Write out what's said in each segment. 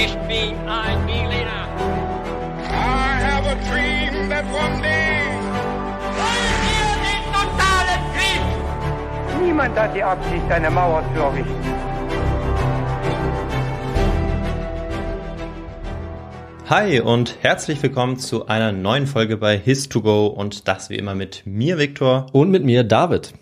Ich bin ein Berliner. I have a dream that one day. Wollen wir den totalen Krieg? Niemand hat die Absicht, eine Mauer zu errichten. Hi und herzlich willkommen zu einer neuen Folge bei His2Go und das wie immer mit mir, Viktor. Und mit mir, David.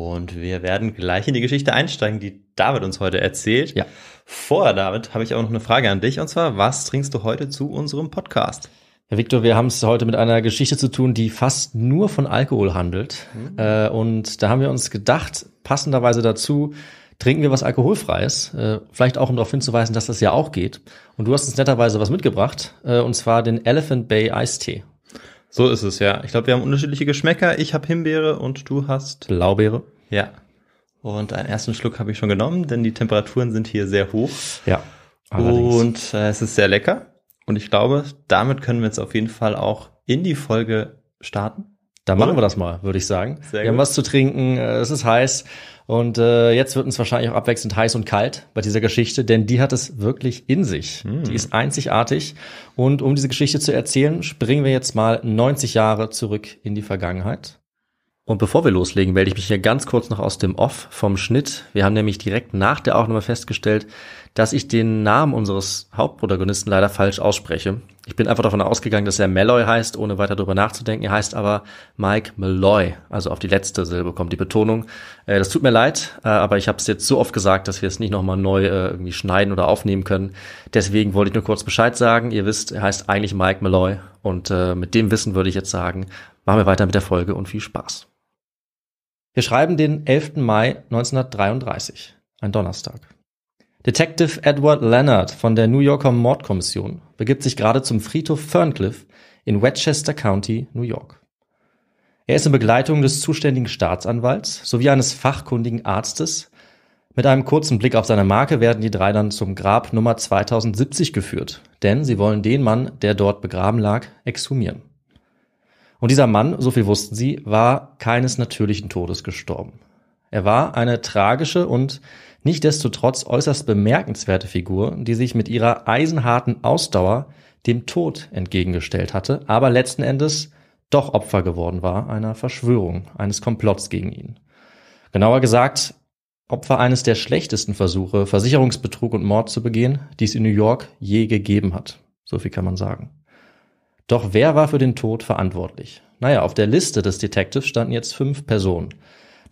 Und wir werden gleich in die Geschichte einsteigen, die David uns heute erzählt. Ja. Vorher, David, habe ich aber noch eine Frage an dich. Und zwar, was trinkst du heute zu unserem Podcast? Herr Victor, wir haben es heute mit einer Geschichte zu tun, die fast nur von Alkohol handelt. Mhm. Äh, und da haben wir uns gedacht, passenderweise dazu, trinken wir was Alkoholfreies. Äh, vielleicht auch, um darauf hinzuweisen, dass das ja auch geht. Und du hast uns netterweise was mitgebracht, äh, und zwar den Elephant Bay Eistee. So ist es, ja. Ich glaube, wir haben unterschiedliche Geschmäcker. Ich habe Himbeere und du hast Blaubeere. Ja. Und einen ersten Schluck habe ich schon genommen, denn die Temperaturen sind hier sehr hoch. Ja. Allerdings. Und äh, es ist sehr lecker. Und ich glaube, damit können wir jetzt auf jeden Fall auch in die Folge starten. Dann machen wir das mal, würde ich sagen. Sehr wir gut. haben was zu trinken, äh, es ist heiß. Und äh, jetzt wird uns wahrscheinlich auch abwechselnd heiß und kalt bei dieser Geschichte, denn die hat es wirklich in sich. Hm. Die ist einzigartig. Und um diese Geschichte zu erzählen, springen wir jetzt mal 90 Jahre zurück in die Vergangenheit. Und bevor wir loslegen, melde ich mich hier ganz kurz noch aus dem Off vom Schnitt. Wir haben nämlich direkt nach der Aufnahme festgestellt, dass ich den Namen unseres Hauptprotagonisten leider falsch ausspreche. Ich bin einfach davon ausgegangen, dass er Malloy heißt, ohne weiter darüber nachzudenken. Er heißt aber Mike Malloy, also auf die letzte Silbe kommt die Betonung. Äh, das tut mir leid, äh, aber ich habe es jetzt so oft gesagt, dass wir es nicht nochmal neu äh, irgendwie schneiden oder aufnehmen können. Deswegen wollte ich nur kurz Bescheid sagen. Ihr wisst, er heißt eigentlich Mike Malloy und äh, mit dem Wissen würde ich jetzt sagen, machen wir weiter mit der Folge und viel Spaß. Wir schreiben den 11. Mai 1933, ein Donnerstag. Detective Edward Leonard von der New Yorker Mordkommission begibt sich gerade zum Friedhof Ferncliff in Westchester County, New York. Er ist in Begleitung des zuständigen Staatsanwalts sowie eines fachkundigen Arztes. Mit einem kurzen Blick auf seine Marke werden die drei dann zum Grab Nummer 2070 geführt, denn sie wollen den Mann, der dort begraben lag, exhumieren. Und dieser Mann, so viel wussten sie, war keines natürlichen Todes gestorben. Er war eine tragische und Nichtdestotrotz äußerst bemerkenswerte Figur, die sich mit ihrer eisenharten Ausdauer dem Tod entgegengestellt hatte, aber letzten Endes doch Opfer geworden war einer Verschwörung, eines Komplotts gegen ihn. Genauer gesagt, Opfer eines der schlechtesten Versuche, Versicherungsbetrug und Mord zu begehen, die es in New York je gegeben hat. So viel kann man sagen. Doch wer war für den Tod verantwortlich? Naja, auf der Liste des Detectives standen jetzt fünf Personen.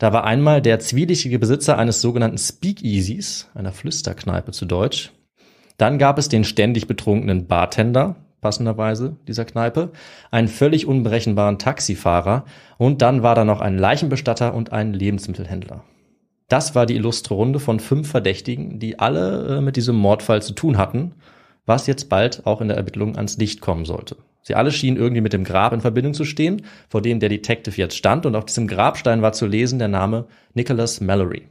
Da war einmal der zwielichtige Besitzer eines sogenannten Speakeasies, einer Flüsterkneipe zu Deutsch. Dann gab es den ständig betrunkenen Bartender, passenderweise dieser Kneipe, einen völlig unberechenbaren Taxifahrer und dann war da noch ein Leichenbestatter und ein Lebensmittelhändler. Das war die illustre Runde von fünf Verdächtigen, die alle äh, mit diesem Mordfall zu tun hatten, was jetzt bald auch in der Ermittlung ans Licht kommen sollte. Sie alle schienen irgendwie mit dem Grab in Verbindung zu stehen, vor dem der Detective jetzt stand, und auf diesem Grabstein war zu lesen der Name Nicholas Mallory.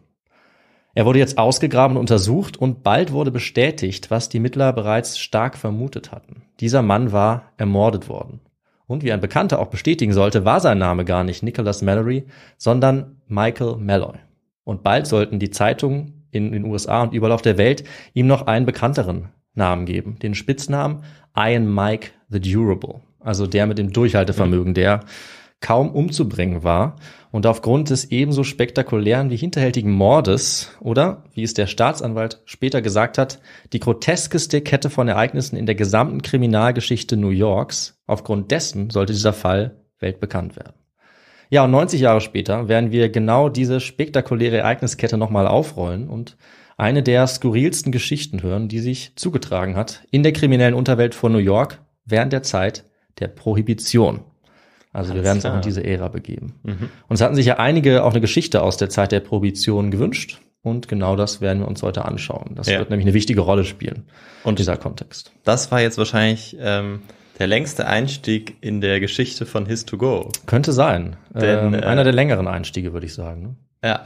Er wurde jetzt ausgegraben und untersucht und bald wurde bestätigt, was die Mittler bereits stark vermutet hatten. Dieser Mann war ermordet worden. Und wie ein Bekannter auch bestätigen sollte, war sein Name gar nicht Nicholas Mallory, sondern Michael Malloy. Und bald sollten die Zeitungen in den USA und überall auf der Welt ihm noch einen bekannteren Namen geben. Den Spitznamen Iron Mike the Durable. Also der mit dem Durchhaltevermögen, der kaum umzubringen war. Und aufgrund des ebenso spektakulären wie hinterhältigen Mordes oder, wie es der Staatsanwalt später gesagt hat, die groteskeste Kette von Ereignissen in der gesamten Kriminalgeschichte New Yorks, aufgrund dessen sollte dieser Fall weltbekannt werden. Ja, und 90 Jahre später werden wir genau diese spektakuläre Ereigniskette nochmal aufrollen und eine der skurrilsten Geschichten hören, die sich zugetragen hat in der kriminellen Unterwelt von New York während der Zeit der Prohibition. Also Alles wir werden uns auch in diese Ära begeben. Mhm. Und es hatten sich ja einige auch eine Geschichte aus der Zeit der Prohibition gewünscht. Und genau das werden wir uns heute anschauen. Das ja. wird nämlich eine wichtige Rolle spielen. Und dieser Kontext. Das war jetzt wahrscheinlich ähm, der längste Einstieg in der Geschichte von His2Go. Könnte sein. Denn, ähm, äh, einer der längeren Einstiege, würde ich sagen. Ne? Ja.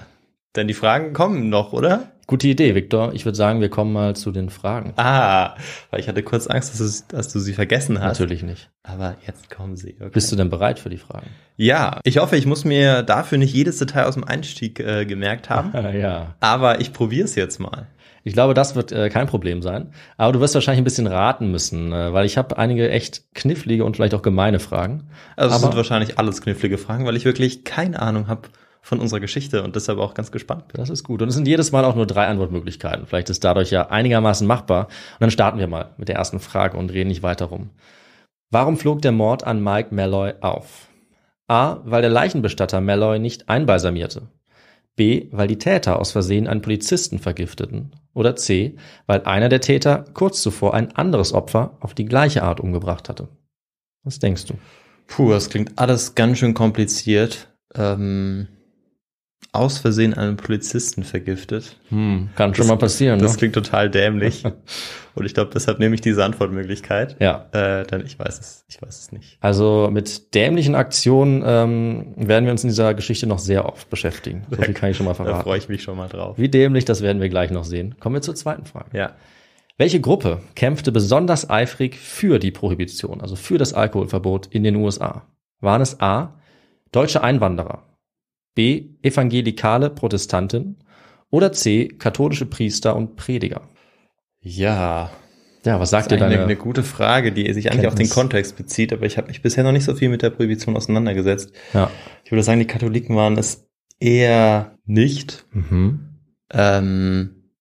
Denn die Fragen kommen noch, oder? Gute Idee, Viktor. Ich würde sagen, wir kommen mal zu den Fragen. Ah, weil ich hatte kurz Angst, dass du, dass du sie vergessen hast. Natürlich nicht. Aber jetzt kommen sie. Okay. Bist du denn bereit für die Fragen? Ja, ich hoffe, ich muss mir dafür nicht jedes Detail aus dem Einstieg äh, gemerkt haben. ja. Aber ich probiere es jetzt mal. Ich glaube, das wird äh, kein Problem sein. Aber du wirst wahrscheinlich ein bisschen raten müssen, äh, weil ich habe einige echt knifflige und vielleicht auch gemeine Fragen. Also es sind wahrscheinlich alles knifflige Fragen, weil ich wirklich keine Ahnung habe, von unserer Geschichte und deshalb auch ganz gespannt bin. Das ist gut. Und es sind jedes Mal auch nur drei Antwortmöglichkeiten. Vielleicht ist dadurch ja einigermaßen machbar. Und dann starten wir mal mit der ersten Frage und reden nicht weiter rum. Warum flog der Mord an Mike Malloy auf? A. Weil der Leichenbestatter Malloy nicht einbalsamierte. B. Weil die Täter aus Versehen einen Polizisten vergifteten. Oder C. Weil einer der Täter kurz zuvor ein anderes Opfer auf die gleiche Art umgebracht hatte. Was denkst du? Puh, das klingt alles ganz schön kompliziert. Ähm, aus Versehen einen Polizisten vergiftet. Hm, kann das, schon mal passieren. Das ne? klingt total dämlich. Und ich glaube, deshalb nehme ich diese Antwortmöglichkeit. Ja. Äh, denn ich weiß es, ich weiß es nicht. Also mit dämlichen Aktionen ähm, werden wir uns in dieser Geschichte noch sehr oft beschäftigen. So viel kann ich schon mal verraten. Da freue ich mich schon mal drauf. Wie dämlich, das werden wir gleich noch sehen. Kommen wir zur zweiten Frage. Ja. Welche Gruppe kämpfte besonders eifrig für die Prohibition, also für das Alkoholverbot in den USA? Waren es A. Deutsche Einwanderer, B. Evangelikale Protestantin oder C. Katholische Priester und Prediger. Ja. Ja, was sagt das ist ihr deine? Eine gute Frage, die sich eigentlich Kenntnis. auf den Kontext bezieht, aber ich habe mich bisher noch nicht so viel mit der Prohibition auseinandergesetzt. Ja. Ich würde sagen, die Katholiken waren es eher nicht. Mhm. Ähm,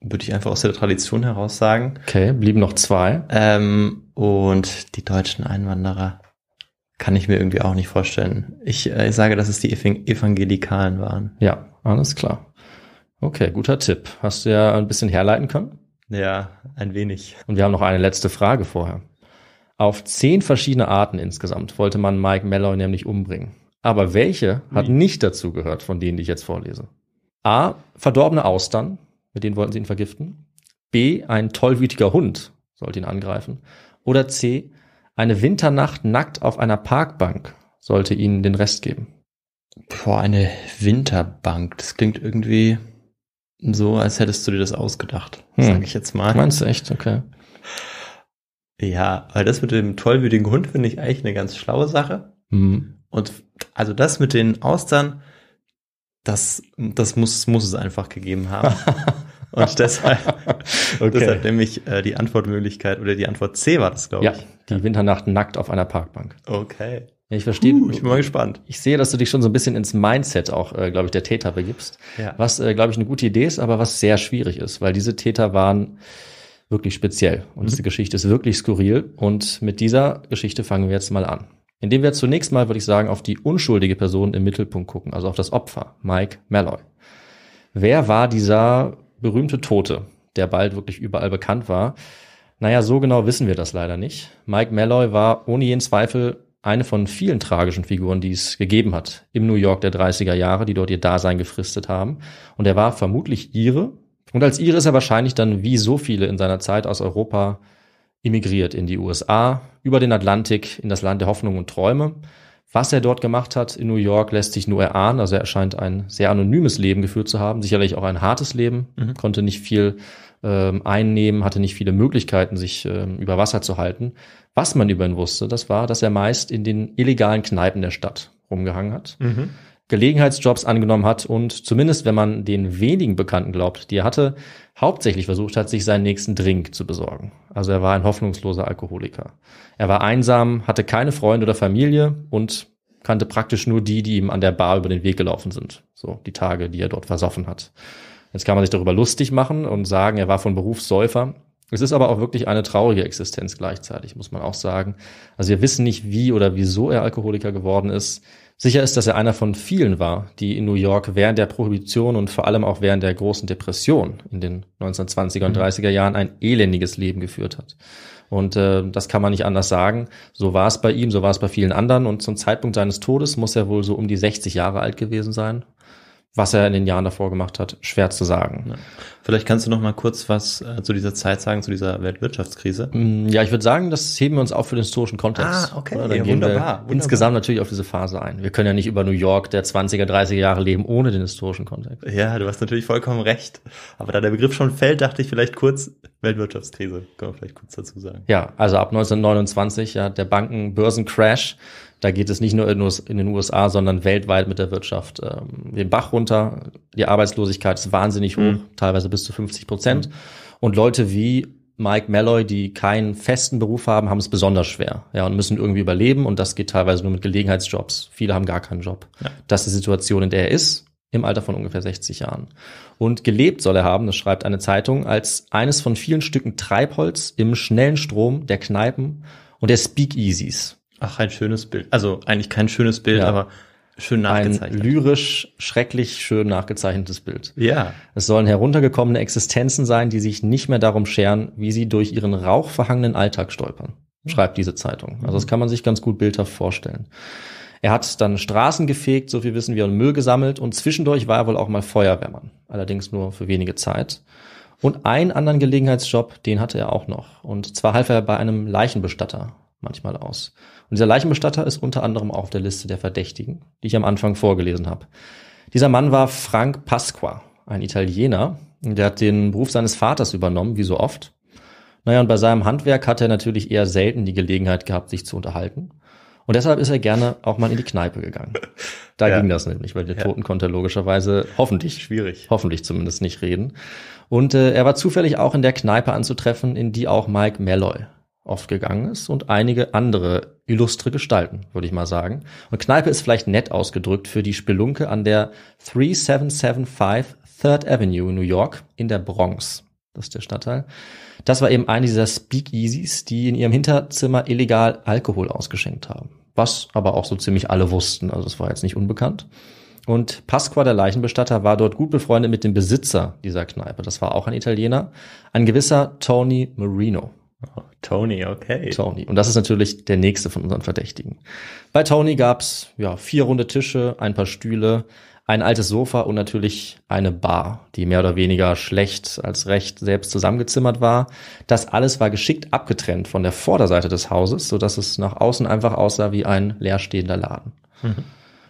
würde ich einfach aus der Tradition heraus sagen. Okay, blieben noch zwei. Ähm, und die deutschen Einwanderer kann ich mir irgendwie auch nicht vorstellen. Ich, äh, ich sage, dass es die Evangelikalen waren. Ja, alles klar. Okay, guter Tipp. Hast du ja ein bisschen herleiten können? Ja, ein wenig. Und wir haben noch eine letzte Frage vorher. Auf zehn verschiedene Arten insgesamt wollte man Mike Malloy nämlich umbringen. Aber welche hat hm. nicht dazu gehört, von denen die ich jetzt vorlese? A. Verdorbene Austern, mit denen wollten sie ihn vergiften. B. Ein tollwütiger Hund sollte ihn angreifen. Oder C. Eine Winternacht nackt auf einer Parkbank sollte ihnen den Rest geben. Boah, eine Winterbank. Das klingt irgendwie so, als hättest du dir das ausgedacht, hm. sage ich jetzt mal. Meinst du echt? Okay. Ja, weil das mit dem tollwütigen Hund finde ich eigentlich eine ganz schlaue Sache. Mhm. Und also das mit den Austern, das, das muss, muss es einfach gegeben haben. Und deshalb, okay. deshalb nehme ich äh, die Antwortmöglichkeit oder die Antwort C war das, glaube ja, ich. Ja, die Winternacht nackt auf einer Parkbank. Okay. Ja, ich verstehe. Uh, ich bin mal gespannt. Ich sehe, dass du dich schon so ein bisschen ins Mindset auch, äh, glaube ich, der Täter begibst. Ja. Was, äh, glaube ich, eine gute Idee ist, aber was sehr schwierig ist, weil diese Täter waren wirklich speziell. Und mhm. diese Geschichte ist wirklich skurril. Und mit dieser Geschichte fangen wir jetzt mal an. Indem wir zunächst mal, würde ich sagen, auf die unschuldige Person im Mittelpunkt gucken, also auf das Opfer, Mike Malloy. Wer war dieser berühmte Tote, der bald wirklich überall bekannt war. Naja, so genau wissen wir das leider nicht. Mike Malloy war ohne jeden Zweifel eine von vielen tragischen Figuren, die es gegeben hat im New York der 30er Jahre, die dort ihr Dasein gefristet haben. Und er war vermutlich ihre. Und als ihre ist er wahrscheinlich dann wie so viele in seiner Zeit aus Europa emigriert in die USA, über den Atlantik, in das Land der Hoffnung und Träume. Was er dort gemacht hat in New York, lässt sich nur erahnen. Also er scheint ein sehr anonymes Leben geführt zu haben, sicherlich auch ein hartes Leben, mhm. konnte nicht viel ähm, einnehmen, hatte nicht viele Möglichkeiten, sich ähm, über Wasser zu halten. Was man über ihn wusste, das war, dass er meist in den illegalen Kneipen der Stadt rumgehangen hat, mhm. Gelegenheitsjobs angenommen hat und zumindest, wenn man den wenigen Bekannten glaubt, die er hatte, hauptsächlich versucht hat, sich seinen nächsten Drink zu besorgen. Also er war ein hoffnungsloser Alkoholiker. Er war einsam, hatte keine Freunde oder Familie und kannte praktisch nur die, die ihm an der Bar über den Weg gelaufen sind. So die Tage, die er dort versoffen hat. Jetzt kann man sich darüber lustig machen und sagen, er war von Beruf Säufer. Es ist aber auch wirklich eine traurige Existenz gleichzeitig, muss man auch sagen. Also wir wissen nicht, wie oder wieso er Alkoholiker geworden ist. Sicher ist, dass er einer von vielen war, die in New York während der Prohibition und vor allem auch während der großen Depression in den 1920er und 30er mhm. Jahren ein elendiges Leben geführt hat. Und äh, das kann man nicht anders sagen. So war es bei ihm, so war es bei vielen anderen. Und zum Zeitpunkt seines Todes muss er wohl so um die 60 Jahre alt gewesen sein. Was er in den Jahren davor gemacht hat, schwer zu sagen. Ja. Vielleicht kannst du noch mal kurz was äh, zu dieser Zeit sagen, zu dieser Weltwirtschaftskrise. Mm, ja, ich würde sagen, das heben wir uns auf für den historischen Kontext. Ah, okay, Dann ja, gehen wunderbar, wir wunderbar. insgesamt natürlich auf diese Phase ein. Wir können ja nicht über New York der 20er, 30er Jahre leben ohne den historischen Kontext. Ja, du hast natürlich vollkommen recht. Aber da der Begriff schon fällt, dachte ich vielleicht kurz Weltwirtschaftskrise. Können wir vielleicht kurz dazu sagen. Ja, also ab 1929, ja, der Banken-Börsencrash. crash da geht es nicht nur in den USA, sondern weltweit mit der Wirtschaft ähm, den Bach runter. Die Arbeitslosigkeit ist wahnsinnig mhm. hoch, teilweise bis zu 50 Prozent. Mhm. Und Leute wie Mike Malloy, die keinen festen Beruf haben, haben es besonders schwer. Ja, und müssen irgendwie überleben. Und das geht teilweise nur mit Gelegenheitsjobs. Viele haben gar keinen Job. Ja. Das ist die Situation, in der er ist im Alter von ungefähr 60 Jahren. Und gelebt soll er haben, das schreibt eine Zeitung, als eines von vielen Stücken Treibholz im schnellen Strom der Kneipen und der Speakeasies. Ach, ein schönes Bild. Also eigentlich kein schönes Bild, ja. aber schön nachgezeichnet. Ein lyrisch, schrecklich schön nachgezeichnetes Bild. Ja. Es sollen heruntergekommene Existenzen sein, die sich nicht mehr darum scheren, wie sie durch ihren rauchverhangenen Alltag stolpern, schreibt diese Zeitung. Also das kann man sich ganz gut bildhaft vorstellen. Er hat dann Straßen gefegt, so viel wissen wir, und Müll gesammelt und zwischendurch war er wohl auch mal Feuerwehrmann. Allerdings nur für wenige Zeit. Und einen anderen Gelegenheitsjob, den hatte er auch noch. Und zwar half er bei einem Leichenbestatter manchmal aus. Und dieser Leichenbestatter ist unter anderem auf der Liste der Verdächtigen, die ich am Anfang vorgelesen habe. Dieser Mann war Frank Pasqua, ein Italiener. Der hat den Beruf seines Vaters übernommen, wie so oft. Naja, und bei seinem Handwerk hat er natürlich eher selten die Gelegenheit gehabt, sich zu unterhalten. Und deshalb ist er gerne auch mal in die Kneipe gegangen. Da ja. ging das nämlich, weil der Toten ja. konnte logischerweise hoffentlich, schwierig, hoffentlich zumindest nicht reden. Und äh, er war zufällig auch in der Kneipe anzutreffen, in die auch Mike Malloy, oft gegangen ist und einige andere illustre Gestalten, würde ich mal sagen. Und Kneipe ist vielleicht nett ausgedrückt für die Spelunke an der 3775 Third Avenue in New York in der Bronx. Das ist der Stadtteil. Das war eben eine dieser Speakeasies, die in ihrem Hinterzimmer illegal Alkohol ausgeschenkt haben. Was aber auch so ziemlich alle wussten, also es war jetzt nicht unbekannt. Und Pasqua, der Leichenbestatter, war dort gut befreundet mit dem Besitzer dieser Kneipe. Das war auch ein Italiener, ein gewisser Tony Marino. Oh, Tony, okay. Tony. Und das ist natürlich der nächste von unseren Verdächtigen. Bei Tony gab's ja, vier runde Tische, ein paar Stühle, ein altes Sofa und natürlich eine Bar, die mehr oder weniger schlecht als recht selbst zusammengezimmert war. Das alles war geschickt abgetrennt von der Vorderseite des Hauses, sodass es nach außen einfach aussah wie ein leerstehender Laden. Mhm.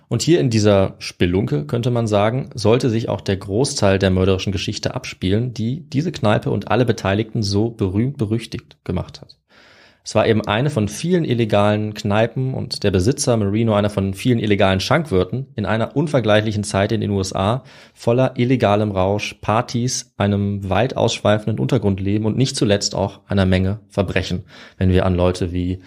Und hier in dieser Spelunke, könnte man sagen, sollte sich auch der Großteil der mörderischen Geschichte abspielen, die diese Kneipe und alle Beteiligten so berühmt-berüchtigt gemacht hat. Es war eben eine von vielen illegalen Kneipen und der Besitzer Marino einer von vielen illegalen Schankwirten in einer unvergleichlichen Zeit in den USA voller illegalem Rausch, Partys, einem weit ausschweifenden Untergrundleben und nicht zuletzt auch einer Menge Verbrechen, wenn wir an Leute wie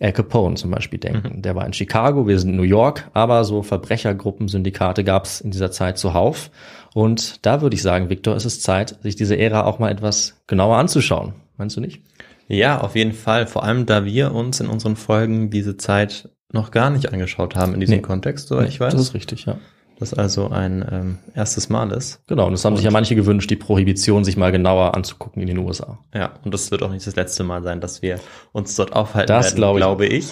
Al Capone zum Beispiel denken. Mhm. Der war in Chicago, wir sind in New York, aber so Verbrechergruppen, Syndikate gab es in dieser Zeit zuhauf. Und da würde ich sagen, Viktor, ist Zeit, sich diese Ära auch mal etwas genauer anzuschauen. Meinst du nicht? Ja, auf jeden Fall. Vor allem, da wir uns in unseren Folgen diese Zeit noch gar nicht angeschaut haben in diesem nee. Kontext, soweit nee, ich weiß. Das ist richtig, ja das also ein ähm, erstes Mal ist. Genau, und das haben und sich ja manche gewünscht, die Prohibition sich mal genauer anzugucken in den USA. Ja, und das wird auch nicht das letzte Mal sein, dass wir uns dort aufhalten das werden, glaub ich. glaube ich.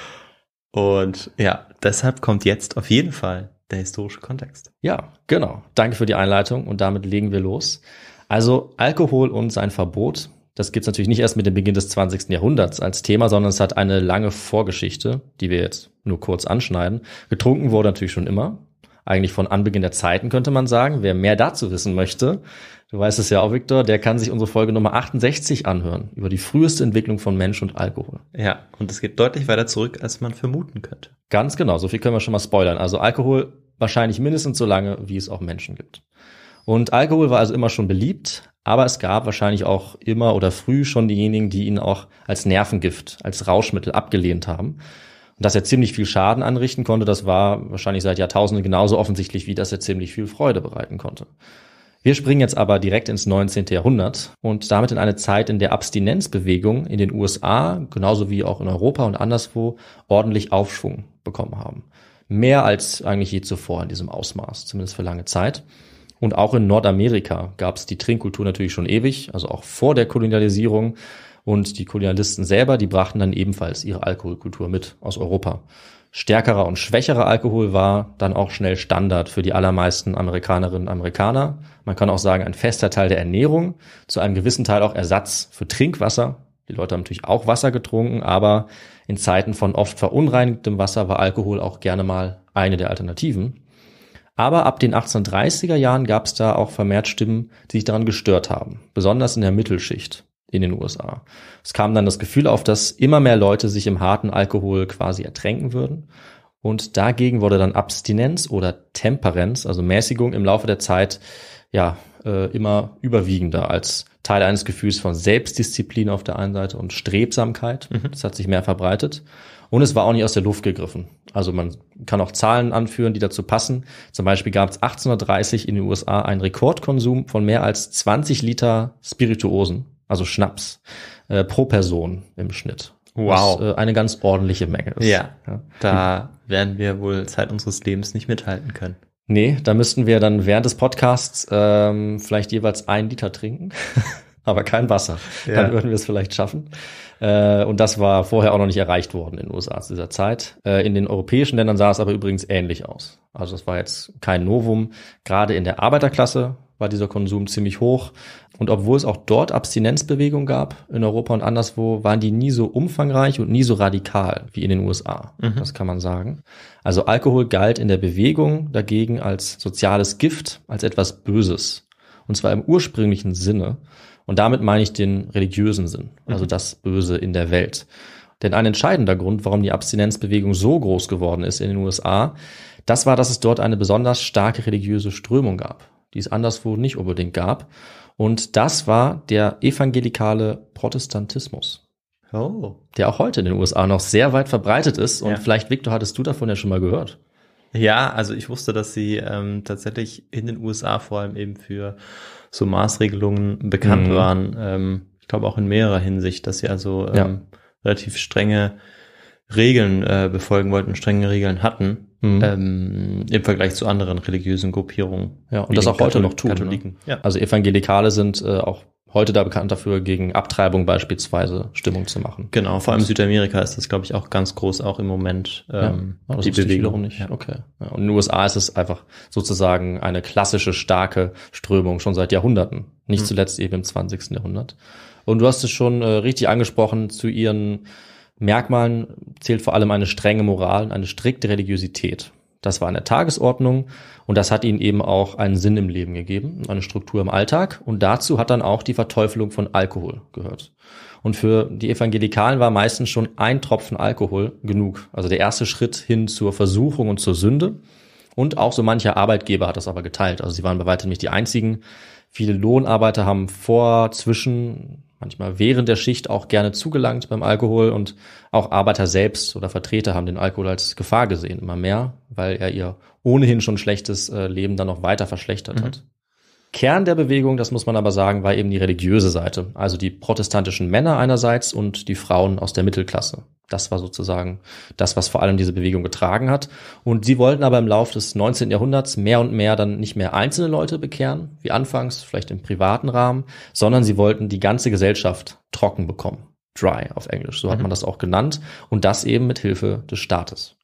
und ja, deshalb kommt jetzt auf jeden Fall der historische Kontext. Ja, genau. Danke für die Einleitung und damit legen wir los. Also Alkohol und sein Verbot das gibt es natürlich nicht erst mit dem Beginn des 20. Jahrhunderts als Thema, sondern es hat eine lange Vorgeschichte, die wir jetzt nur kurz anschneiden. Getrunken wurde natürlich schon immer. Eigentlich von Anbeginn der Zeiten könnte man sagen. Wer mehr dazu wissen möchte, du weißt es ja auch, Viktor, der kann sich unsere Folge Nummer 68 anhören über die früheste Entwicklung von Mensch und Alkohol. Ja, und es geht deutlich weiter zurück, als man vermuten könnte. Ganz genau, so viel können wir schon mal spoilern. Also Alkohol wahrscheinlich mindestens so lange, wie es auch Menschen gibt. Und Alkohol war also immer schon beliebt, aber es gab wahrscheinlich auch immer oder früh schon diejenigen, die ihn auch als Nervengift, als Rauschmittel abgelehnt haben. Und dass er ziemlich viel Schaden anrichten konnte, das war wahrscheinlich seit Jahrtausenden genauso offensichtlich, wie dass er ziemlich viel Freude bereiten konnte. Wir springen jetzt aber direkt ins 19. Jahrhundert und damit in eine Zeit, in der Abstinenzbewegung in den USA, genauso wie auch in Europa und anderswo, ordentlich Aufschwung bekommen haben. Mehr als eigentlich je zuvor in diesem Ausmaß, zumindest für lange Zeit. Und auch in Nordamerika gab es die Trinkkultur natürlich schon ewig, also auch vor der Kolonialisierung. Und die Kolonialisten selber, die brachten dann ebenfalls ihre Alkoholkultur mit aus Europa. Stärkerer und schwächerer Alkohol war dann auch schnell Standard für die allermeisten Amerikanerinnen und Amerikaner. Man kann auch sagen, ein fester Teil der Ernährung, zu einem gewissen Teil auch Ersatz für Trinkwasser. Die Leute haben natürlich auch Wasser getrunken, aber in Zeiten von oft verunreinigtem Wasser war Alkohol auch gerne mal eine der Alternativen. Aber ab den 1830er Jahren gab es da auch vermehrt Stimmen, die sich daran gestört haben, besonders in der Mittelschicht in den USA. Es kam dann das Gefühl auf, dass immer mehr Leute sich im harten Alkohol quasi ertränken würden. Und dagegen wurde dann Abstinenz oder Temperenz, also Mäßigung, im Laufe der Zeit ja äh, immer überwiegender als Teil eines Gefühls von Selbstdisziplin auf der einen Seite und Strebsamkeit. Mhm. Das hat sich mehr verbreitet. Und es war auch nicht aus der Luft gegriffen. Also man kann auch Zahlen anführen, die dazu passen. Zum Beispiel gab es 1830 in den USA einen Rekordkonsum von mehr als 20 Liter Spirituosen, also Schnaps, äh, pro Person im Schnitt. Wow. Was, äh, eine ganz ordentliche Menge ist. Ja, ja. da werden wir wohl Zeit unseres Lebens nicht mithalten können. Nee, da müssten wir dann während des Podcasts ähm, vielleicht jeweils ein Liter trinken, aber kein Wasser. Ja. Dann würden wir es vielleicht schaffen. Äh, und das war vorher auch noch nicht erreicht worden in den USA zu dieser Zeit. Äh, in den europäischen Ländern sah es aber übrigens ähnlich aus. Also es war jetzt kein Novum. Gerade in der Arbeiterklasse war dieser Konsum ziemlich hoch. Und obwohl es auch dort Abstinenzbewegungen gab, in Europa und anderswo, waren die nie so umfangreich und nie so radikal wie in den USA. Mhm. Das kann man sagen. Also Alkohol galt in der Bewegung dagegen als soziales Gift, als etwas Böses. Und zwar im ursprünglichen Sinne. Und damit meine ich den religiösen Sinn, also mhm. das Böse in der Welt. Denn ein entscheidender Grund, warum die Abstinenzbewegung so groß geworden ist in den USA, das war, dass es dort eine besonders starke religiöse Strömung gab, die es anderswo nicht unbedingt gab. Und das war der evangelikale Protestantismus. Oh. Der auch heute in den USA noch sehr weit verbreitet ist. Und ja. vielleicht, Victor, hattest du davon ja schon mal gehört. Ja, also ich wusste, dass sie ähm, tatsächlich in den USA vor allem eben für so Maßregelungen bekannt mhm. waren. Ähm, ich glaube auch in mehrerer Hinsicht, dass sie also ähm, ja. relativ strenge Regeln äh, befolgen wollten, strenge Regeln hatten. Mhm. Ähm, Im Vergleich zu anderen religiösen Gruppierungen. Ja, und das auch heute noch tun. Ne? Ja. Also Evangelikale sind äh, auch heute da bekannt dafür, gegen Abtreibung beispielsweise Stimmung zu machen. Genau, vor allem Südamerika ist das, glaube ich, auch ganz groß, auch im Moment ähm, ja, die Bewegung. nicht. Ja. Okay. Ja, und in den USA ist es einfach sozusagen eine klassische starke Strömung schon seit Jahrhunderten, nicht mhm. zuletzt eben im 20. Jahrhundert. Und du hast es schon äh, richtig angesprochen, zu ihren Merkmalen zählt vor allem eine strenge Moral eine strikte Religiosität. Das war eine Tagesordnung und das hat ihnen eben auch einen Sinn im Leben gegeben, eine Struktur im Alltag und dazu hat dann auch die Verteufelung von Alkohol gehört. Und für die Evangelikalen war meistens schon ein Tropfen Alkohol genug, also der erste Schritt hin zur Versuchung und zur Sünde. Und auch so mancher Arbeitgeber hat das aber geteilt. Also sie waren bei weitem nicht die einzigen. Viele Lohnarbeiter haben vor, zwischen manchmal während der Schicht auch gerne zugelangt beim Alkohol und auch Arbeiter selbst oder Vertreter haben den Alkohol als Gefahr gesehen, immer mehr, weil er ihr ohnehin schon schlechtes äh, Leben dann noch weiter verschlechtert mhm. hat. Kern der Bewegung, das muss man aber sagen, war eben die religiöse Seite, also die protestantischen Männer einerseits und die Frauen aus der Mittelklasse. Das war sozusagen das, was vor allem diese Bewegung getragen hat. Und sie wollten aber im Laufe des 19. Jahrhunderts mehr und mehr dann nicht mehr einzelne Leute bekehren, wie anfangs, vielleicht im privaten Rahmen, sondern sie wollten die ganze Gesellschaft trocken bekommen. Dry auf Englisch, so hat mhm. man das auch genannt. Und das eben mit Hilfe des Staates.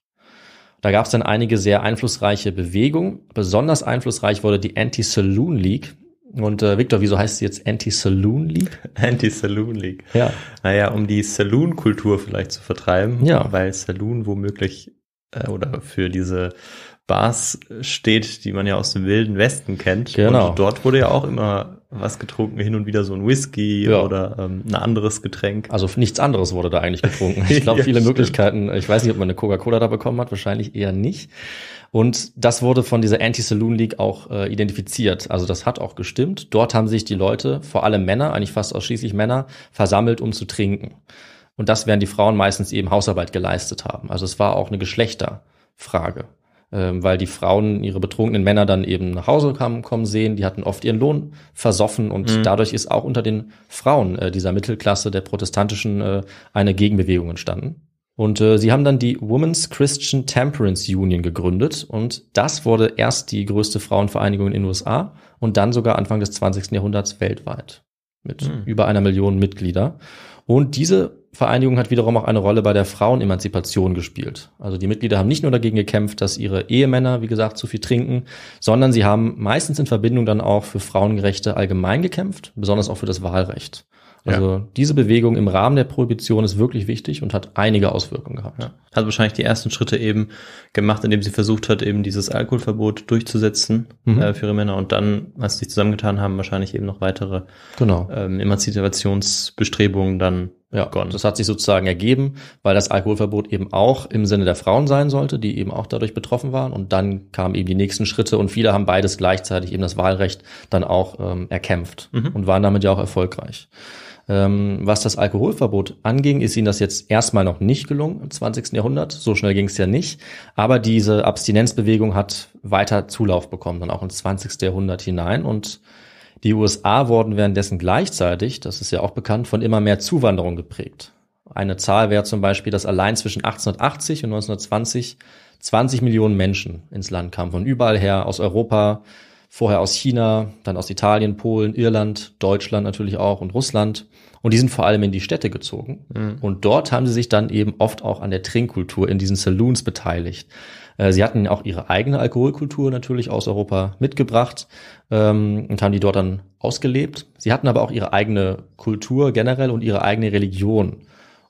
Da gab es dann einige sehr einflussreiche Bewegungen. Besonders einflussreich wurde die Anti-Saloon League, und äh, Victor, wieso heißt es jetzt Anti-Saloon League? Anti-Saloon League. Ja. Naja, um die Saloon-Kultur vielleicht zu vertreiben. Ja. Weil Saloon womöglich äh, oder für diese Bars steht, die man ja aus dem wilden Westen kennt. Genau. Und dort wurde ja auch immer was getrunken, hin und wieder so ein Whisky ja. oder ähm, ein anderes Getränk. Also nichts anderes wurde da eigentlich getrunken. Ich glaube, ja, viele stimmt. Möglichkeiten. Äh, ich weiß nicht, ob man eine Coca-Cola da bekommen hat, wahrscheinlich eher nicht. Und das wurde von dieser Anti-Saloon League auch äh, identifiziert. Also das hat auch gestimmt. Dort haben sich die Leute, vor allem Männer, eigentlich fast ausschließlich Männer, versammelt, um zu trinken. Und das während die Frauen meistens eben Hausarbeit geleistet haben. Also es war auch eine Geschlechterfrage. Ähm, weil die Frauen ihre betrunkenen Männer dann eben nach Hause kamen, kommen sehen. Die hatten oft ihren Lohn versoffen und mhm. dadurch ist auch unter den Frauen äh, dieser Mittelklasse der protestantischen äh, eine Gegenbewegung entstanden. Und äh, sie haben dann die Women's Christian Temperance Union gegründet und das wurde erst die größte Frauenvereinigung in den USA und dann sogar Anfang des 20. Jahrhunderts weltweit mit mhm. über einer Million Mitglieder. Und diese Vereinigung hat wiederum auch eine Rolle bei der Frauenemanzipation gespielt. Also die Mitglieder haben nicht nur dagegen gekämpft, dass ihre Ehemänner, wie gesagt, zu viel trinken, sondern sie haben meistens in Verbindung dann auch für Frauengerechte allgemein gekämpft, besonders auch für das Wahlrecht. Also ja. diese Bewegung im Rahmen der Prohibition ist wirklich wichtig und hat einige Auswirkungen gehabt. Ja. Hat wahrscheinlich die ersten Schritte eben gemacht, indem sie versucht hat, eben dieses Alkoholverbot durchzusetzen mhm. äh, für ihre Männer und dann, als sie sich zusammengetan haben, wahrscheinlich eben noch weitere genau. ähm, Emanzipationsbestrebungen dann ja, begonnen. Oh das hat sich sozusagen ergeben, weil das Alkoholverbot eben auch im Sinne der Frauen sein sollte, die eben auch dadurch betroffen waren. Und dann kamen eben die nächsten Schritte und viele haben beides gleichzeitig eben das Wahlrecht dann auch ähm, erkämpft mhm. und waren damit ja auch erfolgreich ähm, was das Alkoholverbot anging, ist ihnen das jetzt erstmal noch nicht gelungen im 20. Jahrhundert. So schnell ging es ja nicht. Aber diese Abstinenzbewegung hat weiter Zulauf bekommen, dann auch ins 20. Jahrhundert hinein. Und die USA wurden währenddessen gleichzeitig, das ist ja auch bekannt, von immer mehr Zuwanderung geprägt. Eine Zahl wäre zum Beispiel, dass allein zwischen 1880 und 1920 20 Millionen Menschen ins Land kamen, von überall her, aus Europa, vorher aus China, dann aus Italien, Polen, Irland, Deutschland natürlich auch und Russland. Und die sind vor allem in die Städte gezogen. Mhm. Und dort haben sie sich dann eben oft auch an der Trinkkultur in diesen Saloons beteiligt. Äh, sie hatten auch ihre eigene Alkoholkultur natürlich aus Europa mitgebracht ähm, und haben die dort dann ausgelebt. Sie hatten aber auch ihre eigene Kultur generell und ihre eigene Religion.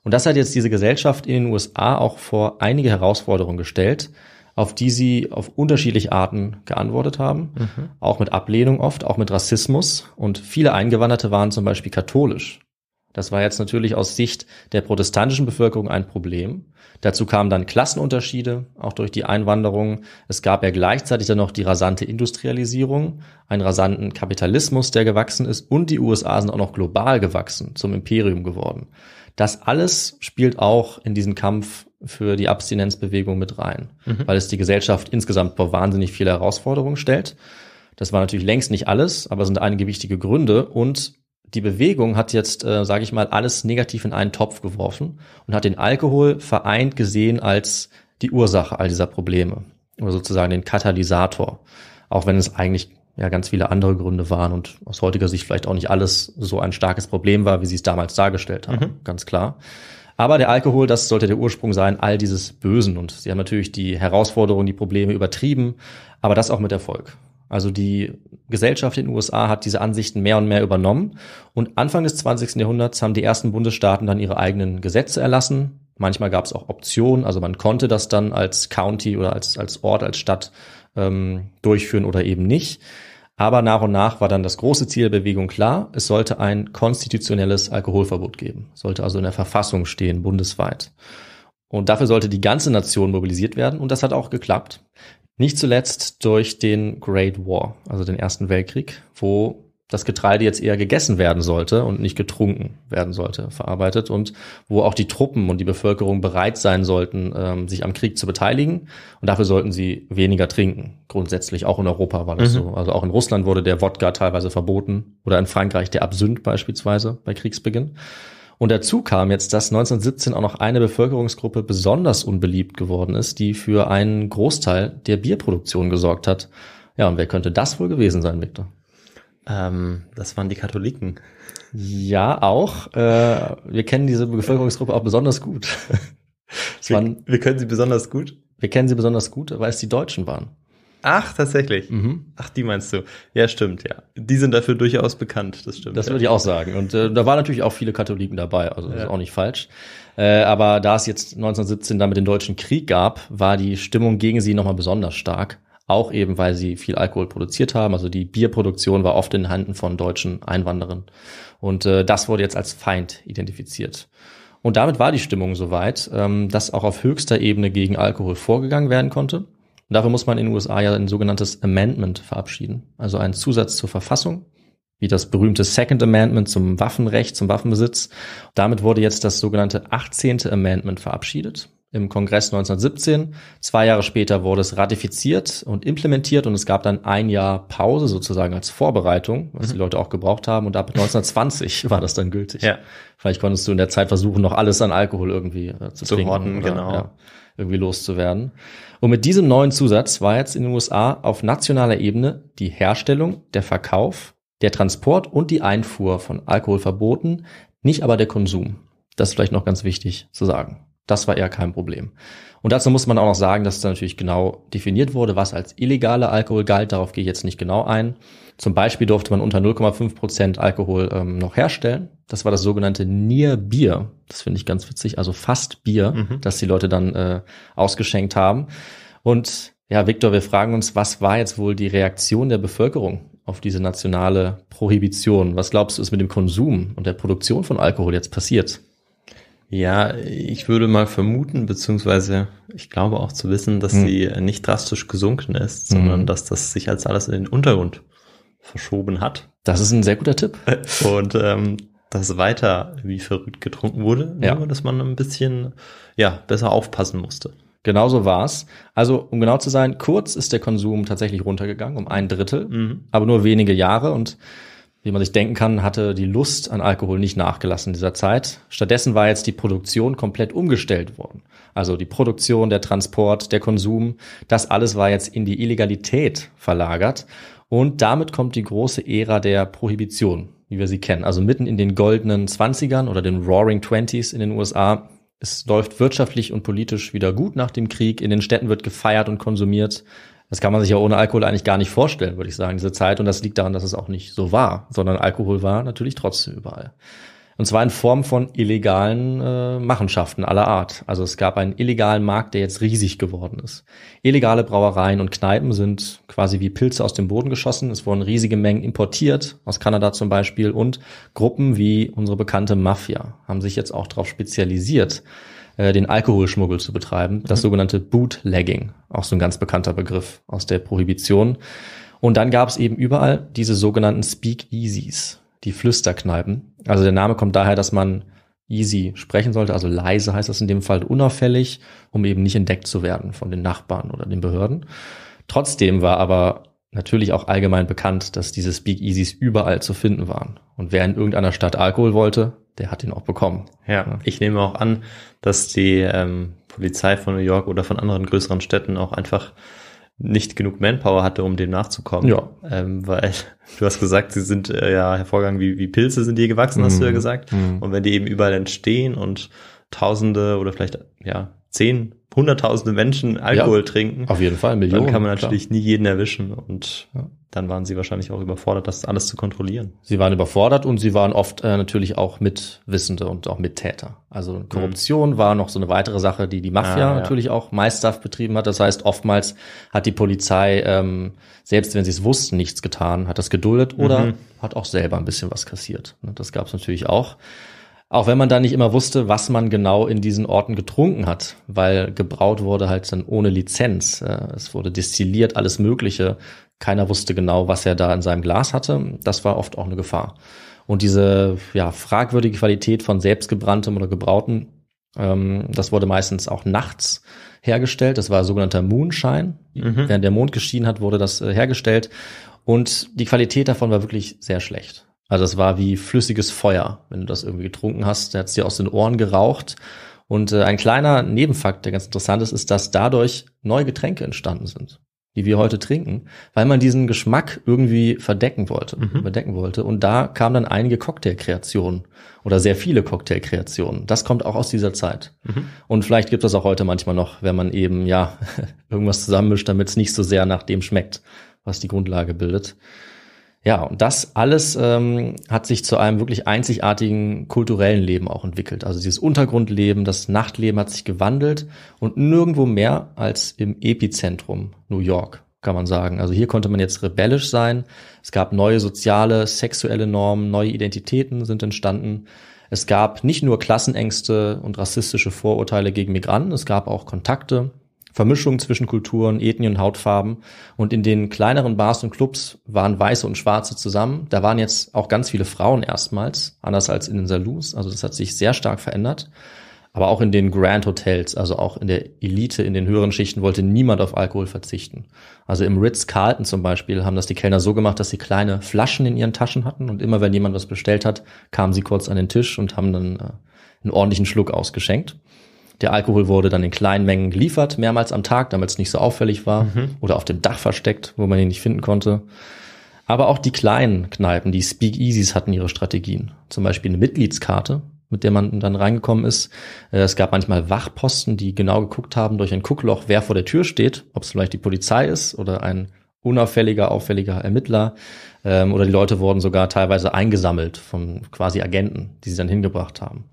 Und das hat jetzt diese Gesellschaft in den USA auch vor einige Herausforderungen gestellt, auf die sie auf unterschiedliche Arten geantwortet haben, mhm. auch mit Ablehnung oft, auch mit Rassismus. Und viele Eingewanderte waren zum Beispiel katholisch. Das war jetzt natürlich aus Sicht der protestantischen Bevölkerung ein Problem. Dazu kamen dann Klassenunterschiede, auch durch die Einwanderung. Es gab ja gleichzeitig dann noch die rasante Industrialisierung, einen rasanten Kapitalismus, der gewachsen ist und die USA sind auch noch global gewachsen, zum Imperium geworden. Das alles spielt auch in diesen Kampf für die Abstinenzbewegung mit rein, mhm. weil es die Gesellschaft insgesamt vor wahnsinnig viele Herausforderungen stellt. Das war natürlich längst nicht alles, aber es sind einige wichtige Gründe und die Bewegung hat jetzt, äh, sage ich mal, alles negativ in einen Topf geworfen und hat den Alkohol vereint gesehen als die Ursache all dieser Probleme oder sozusagen den Katalysator, auch wenn es eigentlich ja ganz viele andere Gründe waren und aus heutiger Sicht vielleicht auch nicht alles so ein starkes Problem war, wie sie es damals dargestellt haben, mhm. ganz klar. Aber der Alkohol, das sollte der Ursprung sein, all dieses Bösen. Und sie haben natürlich die Herausforderungen, die Probleme übertrieben, aber das auch mit Erfolg. Also die Gesellschaft in den USA hat diese Ansichten mehr und mehr übernommen. Und Anfang des 20. Jahrhunderts haben die ersten Bundesstaaten dann ihre eigenen Gesetze erlassen. Manchmal gab es auch Optionen, also man konnte das dann als County oder als, als Ort, als Stadt ähm, durchführen oder eben nicht. Aber nach und nach war dann das große Ziel der Bewegung klar, es sollte ein konstitutionelles Alkoholverbot geben, sollte also in der Verfassung stehen, bundesweit. Und dafür sollte die ganze Nation mobilisiert werden und das hat auch geklappt. Nicht zuletzt durch den Great War, also den Ersten Weltkrieg, wo das Getreide jetzt eher gegessen werden sollte und nicht getrunken werden sollte, verarbeitet und wo auch die Truppen und die Bevölkerung bereit sein sollten, ähm, sich am Krieg zu beteiligen. Und dafür sollten sie weniger trinken. Grundsätzlich auch in Europa war das mhm. so. Also auch in Russland wurde der Wodka teilweise verboten oder in Frankreich der Absinth beispielsweise bei Kriegsbeginn. Und dazu kam jetzt, dass 1917 auch noch eine Bevölkerungsgruppe besonders unbeliebt geworden ist, die für einen Großteil der Bierproduktion gesorgt hat. Ja, und wer könnte das wohl gewesen sein, Victor? Ähm, das waren die Katholiken. Ja, auch. Äh, wir kennen diese Bevölkerungsgruppe auch besonders gut. wir, waren, wir können sie besonders gut? Wir kennen sie besonders gut, weil es die Deutschen waren. Ach, tatsächlich. Mhm. Ach, die meinst du. Ja, stimmt, ja. Die sind dafür durchaus bekannt, das stimmt. Das ja. würde ich auch sagen. Und äh, da waren natürlich auch viele Katholiken dabei, also ja. ist auch nicht falsch. Äh, aber da es jetzt 1917 damit den Deutschen Krieg gab, war die Stimmung gegen sie nochmal besonders stark. Auch eben, weil sie viel Alkohol produziert haben. Also die Bierproduktion war oft in Händen von deutschen Einwanderern. Und äh, das wurde jetzt als Feind identifiziert. Und damit war die Stimmung soweit, ähm, dass auch auf höchster Ebene gegen Alkohol vorgegangen werden konnte. Und dafür muss man in den USA ja ein sogenanntes Amendment verabschieden, also einen Zusatz zur Verfassung, wie das berühmte Second Amendment zum Waffenrecht, zum Waffenbesitz. Damit wurde jetzt das sogenannte 18. Amendment verabschiedet im Kongress 1917. Zwei Jahre später wurde es ratifiziert und implementiert und es gab dann ein Jahr Pause sozusagen als Vorbereitung, was mhm. die Leute auch gebraucht haben und ab 1920 war das dann gültig. Ja. Vielleicht konntest du in der Zeit versuchen, noch alles an Alkohol irgendwie äh, zu, zu trinken. Horten, oder, genau. Ja, irgendwie loszuwerden. Und mit diesem neuen Zusatz war jetzt in den USA auf nationaler Ebene die Herstellung, der Verkauf, der Transport und die Einfuhr von Alkohol verboten, nicht aber der Konsum. Das ist vielleicht noch ganz wichtig zu sagen. Das war eher kein Problem. Und dazu muss man auch noch sagen, dass da natürlich genau definiert wurde, was als illegaler Alkohol galt. Darauf gehe ich jetzt nicht genau ein. Zum Beispiel durfte man unter 0,5 Prozent Alkohol ähm, noch herstellen. Das war das sogenannte Nierbier. Das finde ich ganz witzig. Also fast Bier, mhm. das die Leute dann äh, ausgeschenkt haben. Und ja, Viktor, wir fragen uns, was war jetzt wohl die Reaktion der Bevölkerung auf diese nationale Prohibition? Was glaubst du, ist mit dem Konsum und der Produktion von Alkohol jetzt passiert? Ja, ich würde mal vermuten, beziehungsweise ich glaube auch zu wissen, dass mhm. sie nicht drastisch gesunken ist, hm. sondern mhm. dass das sich als alles in den Untergrund verschoben hat. Das ist ein sehr guter Tipp. Und ähm, dass weiter wie verrückt getrunken wurde, ja. nur dass man ein bisschen ja, besser aufpassen musste. Genauso war's. Also, um genau zu sein, kurz ist der Konsum tatsächlich runtergegangen, um ein Drittel, mhm. aber nur wenige Jahre und wie man sich denken kann, hatte die Lust an Alkohol nicht nachgelassen in dieser Zeit. Stattdessen war jetzt die Produktion komplett umgestellt worden. Also die Produktion, der Transport, der Konsum, das alles war jetzt in die Illegalität verlagert. Und damit kommt die große Ära der Prohibition, wie wir sie kennen. Also mitten in den goldenen Zwanzigern oder den Roaring Twenties in den USA. Es läuft wirtschaftlich und politisch wieder gut nach dem Krieg. In den Städten wird gefeiert und konsumiert. Das kann man sich ja ohne Alkohol eigentlich gar nicht vorstellen, würde ich sagen, diese Zeit. Und das liegt daran, dass es auch nicht so war, sondern Alkohol war natürlich trotzdem überall. Und zwar in Form von illegalen äh, Machenschaften aller Art. Also es gab einen illegalen Markt, der jetzt riesig geworden ist. Illegale Brauereien und Kneipen sind quasi wie Pilze aus dem Boden geschossen. Es wurden riesige Mengen importiert, aus Kanada zum Beispiel. Und Gruppen wie unsere bekannte Mafia haben sich jetzt auch darauf spezialisiert, äh, den Alkoholschmuggel zu betreiben. Das mhm. sogenannte Bootlegging, auch so ein ganz bekannter Begriff aus der Prohibition. Und dann gab es eben überall diese sogenannten Speakeasies, die Flüsterkneipen. Also der Name kommt daher, dass man easy sprechen sollte, also leise heißt das in dem Fall unauffällig, um eben nicht entdeckt zu werden von den Nachbarn oder den Behörden. Trotzdem war aber natürlich auch allgemein bekannt, dass diese Speakeasies überall zu finden waren. Und wer in irgendeiner Stadt Alkohol wollte, der hat ihn auch bekommen. Ja, ich nehme auch an, dass die ähm, Polizei von New York oder von anderen größeren Städten auch einfach nicht genug Manpower hatte, um dem nachzukommen. Ja. Ähm, weil du hast gesagt, sie sind äh, ja hervorgegangen, wie, wie Pilze sind die gewachsen, hast mhm. du ja mhm. gesagt. Mhm. Und wenn die eben überall entstehen und Tausende oder vielleicht ja zehn, hunderttausende Menschen Alkohol ja, trinken, auf jeden Fall Millionen, dann kann man natürlich klar. nie jeden erwischen. Und ja dann waren sie wahrscheinlich auch überfordert, das alles zu kontrollieren. Sie waren überfordert und sie waren oft äh, natürlich auch Mitwissende und auch Mittäter. Also mhm. Korruption mhm. war noch so eine weitere Sache, die die Mafia ah, ja. natürlich auch meisterhaft betrieben hat. Das heißt, oftmals hat die Polizei, ähm, selbst wenn sie es wussten, nichts getan, hat das geduldet mhm. oder hat auch selber ein bisschen was kassiert. Ne, das gab es natürlich auch. Auch wenn man da nicht immer wusste, was man genau in diesen Orten getrunken hat, weil gebraut wurde halt dann ohne Lizenz. Äh, es wurde destilliert, alles Mögliche. Keiner wusste genau, was er da in seinem Glas hatte. Das war oft auch eine Gefahr. Und diese ja, fragwürdige Qualität von selbstgebranntem oder gebrauten, ähm, das wurde meistens auch nachts hergestellt. Das war sogenannter Moonshine. Mhm. Während der Mond geschienen hat, wurde das äh, hergestellt. Und die Qualität davon war wirklich sehr schlecht. Also das war wie flüssiges Feuer, wenn du das irgendwie getrunken hast. Der hat es dir aus den Ohren geraucht. Und äh, ein kleiner Nebenfakt, der ganz interessant ist, ist, dass dadurch neue Getränke entstanden sind die wir heute trinken, weil man diesen Geschmack irgendwie verdecken wollte, mhm. überdecken wollte. Und da kamen dann einige Cocktailkreationen oder sehr viele Cocktailkreationen. Das kommt auch aus dieser Zeit. Mhm. Und vielleicht gibt es auch heute manchmal noch, wenn man eben ja irgendwas zusammenmischt, damit es nicht so sehr nach dem schmeckt, was die Grundlage bildet. Ja, und das alles ähm, hat sich zu einem wirklich einzigartigen kulturellen Leben auch entwickelt. Also dieses Untergrundleben, das Nachtleben hat sich gewandelt und nirgendwo mehr als im Epizentrum New York, kann man sagen. Also hier konnte man jetzt rebellisch sein. Es gab neue soziale, sexuelle Normen, neue Identitäten sind entstanden. Es gab nicht nur Klassenängste und rassistische Vorurteile gegen Migranten, es gab auch Kontakte, Vermischung zwischen Kulturen, Ethnien und Hautfarben. Und in den kleineren Bars und Clubs waren Weiße und Schwarze zusammen. Da waren jetzt auch ganz viele Frauen erstmals, anders als in den Salons. Also das hat sich sehr stark verändert. Aber auch in den Grand Hotels, also auch in der Elite, in den höheren Schichten, wollte niemand auf Alkohol verzichten. Also im Ritz-Carlton zum Beispiel haben das die Kellner so gemacht, dass sie kleine Flaschen in ihren Taschen hatten und immer wenn jemand was bestellt hat, kamen sie kurz an den Tisch und haben dann äh, einen ordentlichen Schluck ausgeschenkt. Der Alkohol wurde dann in kleinen Mengen geliefert, mehrmals am Tag, damit es nicht so auffällig war mhm. oder auf dem Dach versteckt, wo man ihn nicht finden konnte. Aber auch die kleinen Kneipen, die Speakeasies hatten ihre Strategien. Zum Beispiel eine Mitgliedskarte, mit der man dann reingekommen ist. Äh, es gab manchmal Wachposten, die genau geguckt haben durch ein Guckloch, wer vor der Tür steht, ob es vielleicht die Polizei ist oder ein unauffälliger, auffälliger Ermittler. Ähm, oder die Leute wurden sogar teilweise eingesammelt von quasi Agenten, die sie dann hingebracht haben.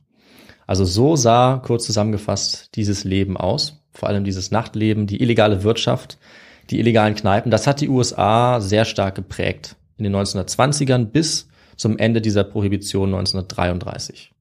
Also so sah, kurz zusammengefasst, dieses Leben aus. Vor allem dieses Nachtleben, die illegale Wirtschaft, die illegalen Kneipen. Das hat die USA sehr stark geprägt in den 1920ern bis zum Ende dieser Prohibition 1933.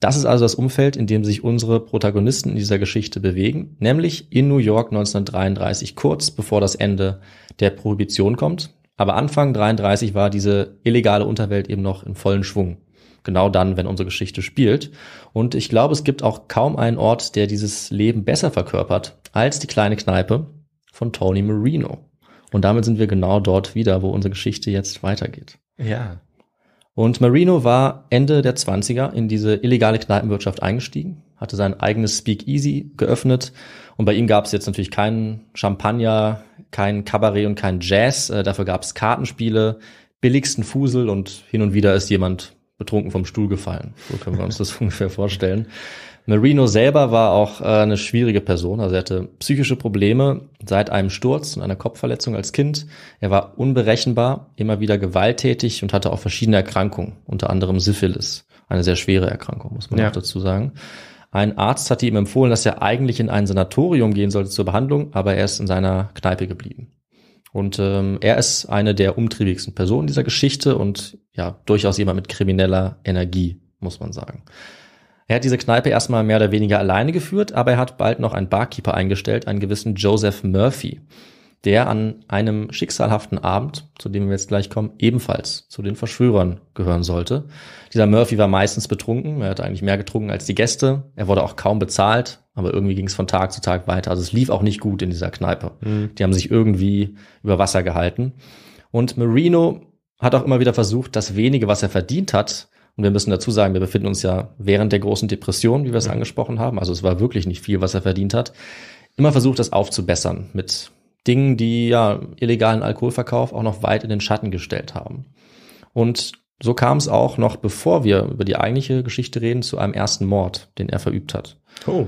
Das ist also das Umfeld, in dem sich unsere Protagonisten in dieser Geschichte bewegen, nämlich in New York 1933, kurz bevor das Ende der Prohibition kommt. Aber Anfang 33 war diese illegale Unterwelt eben noch in vollen Schwung. Genau dann, wenn unsere Geschichte spielt. Und ich glaube, es gibt auch kaum einen Ort, der dieses Leben besser verkörpert als die kleine Kneipe von Tony Marino. Und damit sind wir genau dort wieder, wo unsere Geschichte jetzt weitergeht. Ja. Und Marino war Ende der 20er in diese illegale Kneipenwirtschaft eingestiegen, hatte sein eigenes Speakeasy geöffnet und bei ihm gab es jetzt natürlich keinen Champagner, kein Kabarett und kein Jazz, äh, dafür gab es Kartenspiele, billigsten Fusel und hin und wieder ist jemand betrunken vom Stuhl gefallen. So können wir uns das ungefähr vorstellen. Marino selber war auch äh, eine schwierige Person. Also er hatte psychische Probleme seit einem Sturz und einer Kopfverletzung als Kind. Er war unberechenbar, immer wieder gewalttätig und hatte auch verschiedene Erkrankungen, unter anderem Syphilis. Eine sehr schwere Erkrankung, muss man ja. auch dazu sagen. Ein Arzt hatte ihm empfohlen, dass er eigentlich in ein Sanatorium gehen sollte zur Behandlung, aber er ist in seiner Kneipe geblieben. Und ähm, er ist eine der umtriebigsten Personen dieser Geschichte und ja, durchaus jemand mit krimineller Energie, muss man sagen. Er hat diese Kneipe erstmal mehr oder weniger alleine geführt, aber er hat bald noch einen Barkeeper eingestellt, einen gewissen Joseph Murphy der an einem schicksalhaften Abend, zu dem wir jetzt gleich kommen, ebenfalls zu den Verschwörern gehören sollte. Dieser Murphy war meistens betrunken, er hatte eigentlich mehr getrunken als die Gäste, er wurde auch kaum bezahlt, aber irgendwie ging es von Tag zu Tag weiter. Also es lief auch nicht gut in dieser Kneipe. Mhm. Die haben sich irgendwie über Wasser gehalten. Und Marino hat auch immer wieder versucht, das wenige, was er verdient hat, und wir müssen dazu sagen, wir befinden uns ja während der großen Depression, wie wir es mhm. angesprochen haben, also es war wirklich nicht viel, was er verdient hat, immer versucht, das aufzubessern mit Dingen, die ja illegalen Alkoholverkauf auch noch weit in den Schatten gestellt haben. Und so kam es auch noch, bevor wir über die eigentliche Geschichte reden, zu einem ersten Mord, den er verübt hat. Oh.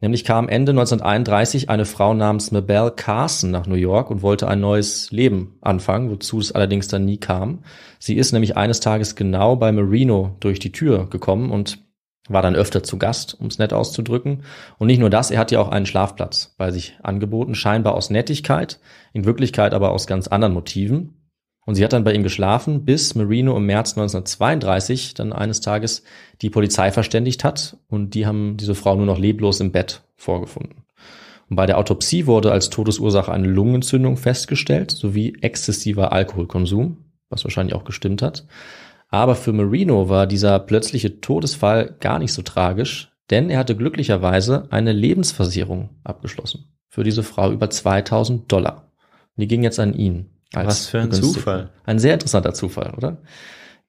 Nämlich kam Ende 1931 eine Frau namens Mabel Carson nach New York und wollte ein neues Leben anfangen, wozu es allerdings dann nie kam. Sie ist nämlich eines Tages genau bei Marino durch die Tür gekommen und war dann öfter zu Gast, um es nett auszudrücken. Und nicht nur das, er hat ja auch einen Schlafplatz bei sich angeboten, scheinbar aus Nettigkeit, in Wirklichkeit aber aus ganz anderen Motiven. Und sie hat dann bei ihm geschlafen, bis Marino im März 1932 dann eines Tages die Polizei verständigt hat und die haben diese Frau nur noch leblos im Bett vorgefunden. Und bei der Autopsie wurde als Todesursache eine Lungenentzündung festgestellt sowie exzessiver Alkoholkonsum, was wahrscheinlich auch gestimmt hat. Aber für Marino war dieser plötzliche Todesfall gar nicht so tragisch, denn er hatte glücklicherweise eine Lebensversicherung abgeschlossen. Für diese Frau über 2000 Dollar. die ging jetzt an ihn. Was für ein begünstigt. Zufall. Ein sehr interessanter Zufall, oder?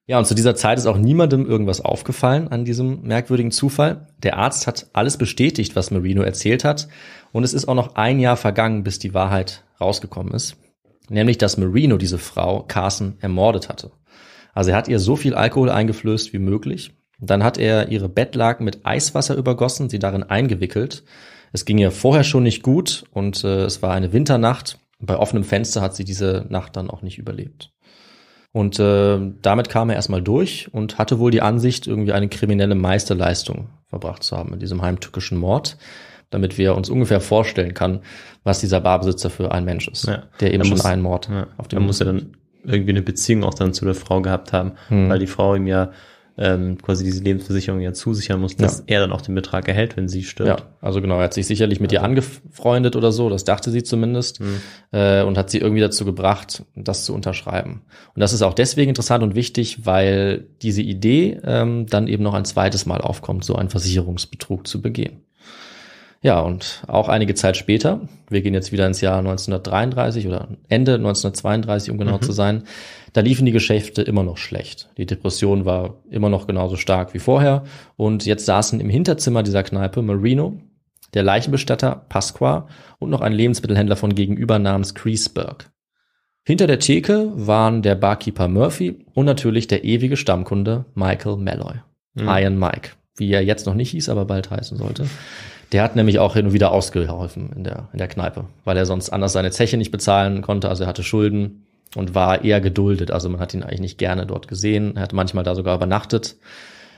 Ja, und zu dieser Zeit ist auch niemandem irgendwas aufgefallen an diesem merkwürdigen Zufall. Der Arzt hat alles bestätigt, was Marino erzählt hat. Und es ist auch noch ein Jahr vergangen, bis die Wahrheit rausgekommen ist. Nämlich, dass Marino diese Frau Carson ermordet hatte. Also er hat ihr so viel Alkohol eingeflößt wie möglich. Dann hat er ihre Bettlaken mit Eiswasser übergossen, sie darin eingewickelt. Es ging ihr vorher schon nicht gut und äh, es war eine Winternacht. Bei offenem Fenster hat sie diese Nacht dann auch nicht überlebt. Und äh, damit kam er erstmal durch und hatte wohl die Ansicht, irgendwie eine kriminelle Meisterleistung verbracht zu haben in diesem heimtückischen Mord, damit wir uns ungefähr vorstellen kann, was dieser Barbesitzer für ein Mensch ist, ja. der eben muss, schon einen Mord ja. auf dem. Er muss ja dann irgendwie eine Beziehung auch dann zu der Frau gehabt haben, hm. weil die Frau ihm ja ähm, quasi diese Lebensversicherung ja zusichern muss, dass ja. er dann auch den Betrag erhält, wenn sie stirbt. Ja, also genau, er hat sich sicherlich mit also. ihr angefreundet oder so, das dachte sie zumindest, mhm. äh, und hat sie irgendwie dazu gebracht, das zu unterschreiben. Und das ist auch deswegen interessant und wichtig, weil diese Idee ähm, dann eben noch ein zweites Mal aufkommt, so einen Versicherungsbetrug zu begehen. Ja, und auch einige Zeit später, wir gehen jetzt wieder ins Jahr 1933 oder Ende 1932, um genau mhm. zu sein, da liefen die Geschäfte immer noch schlecht. Die Depression war immer noch genauso stark wie vorher. Und jetzt saßen im Hinterzimmer dieser Kneipe Marino, der Leichenbestatter Pasqua und noch ein Lebensmittelhändler von gegenüber namens Kreisberg. Hinter der Theke waren der Barkeeper Murphy und natürlich der ewige Stammkunde Michael Malloy. Mhm. Iron Mike, wie er jetzt noch nicht hieß, aber bald heißen sollte. Der hat nämlich auch hin und wieder ausgeholfen in der, in der Kneipe, weil er sonst anders seine Zeche nicht bezahlen konnte. Also er hatte Schulden und war eher geduldet. Also man hat ihn eigentlich nicht gerne dort gesehen. Er hat manchmal da sogar übernachtet.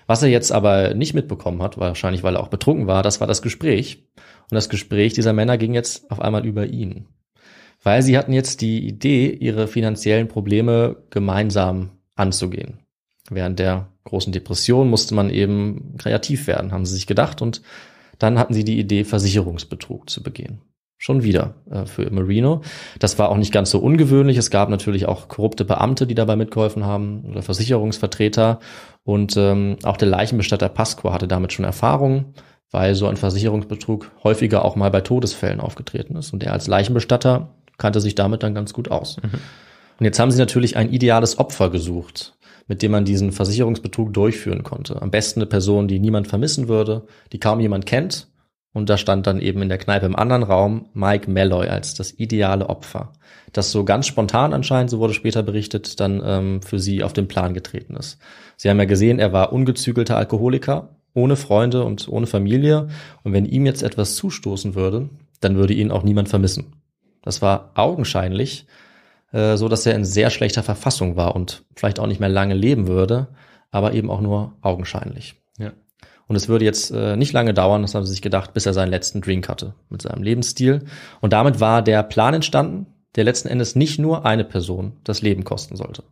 Was er jetzt aber nicht mitbekommen hat, wahrscheinlich weil er auch betrunken war, das war das Gespräch. Und das Gespräch dieser Männer ging jetzt auf einmal über ihn. Weil sie hatten jetzt die Idee, ihre finanziellen Probleme gemeinsam anzugehen. Während der großen Depression musste man eben kreativ werden, haben sie sich gedacht und dann hatten sie die Idee, Versicherungsbetrug zu begehen. Schon wieder äh, für Marino. Das war auch nicht ganz so ungewöhnlich. Es gab natürlich auch korrupte Beamte, die dabei mitgeholfen haben oder Versicherungsvertreter. Und ähm, auch der Leichenbestatter Pasqua hatte damit schon Erfahrungen, weil so ein Versicherungsbetrug häufiger auch mal bei Todesfällen aufgetreten ist. Und er als Leichenbestatter kannte sich damit dann ganz gut aus. Mhm. Und jetzt haben sie natürlich ein ideales Opfer gesucht mit dem man diesen Versicherungsbetrug durchführen konnte. Am besten eine Person, die niemand vermissen würde, die kaum jemand kennt. Und da stand dann eben in der Kneipe im anderen Raum Mike Malloy als das ideale Opfer, das so ganz spontan anscheinend, so wurde später berichtet, dann ähm, für sie auf den Plan getreten ist. Sie haben ja gesehen, er war ungezügelter Alkoholiker, ohne Freunde und ohne Familie. Und wenn ihm jetzt etwas zustoßen würde, dann würde ihn auch niemand vermissen. Das war augenscheinlich äh, so dass er in sehr schlechter Verfassung war und vielleicht auch nicht mehr lange leben würde, aber eben auch nur augenscheinlich. Ja. Und es würde jetzt äh, nicht lange dauern, das haben sie sich gedacht, bis er seinen letzten Drink hatte mit seinem Lebensstil. Und damit war der Plan entstanden, der letzten Endes nicht nur eine Person das Leben kosten sollte.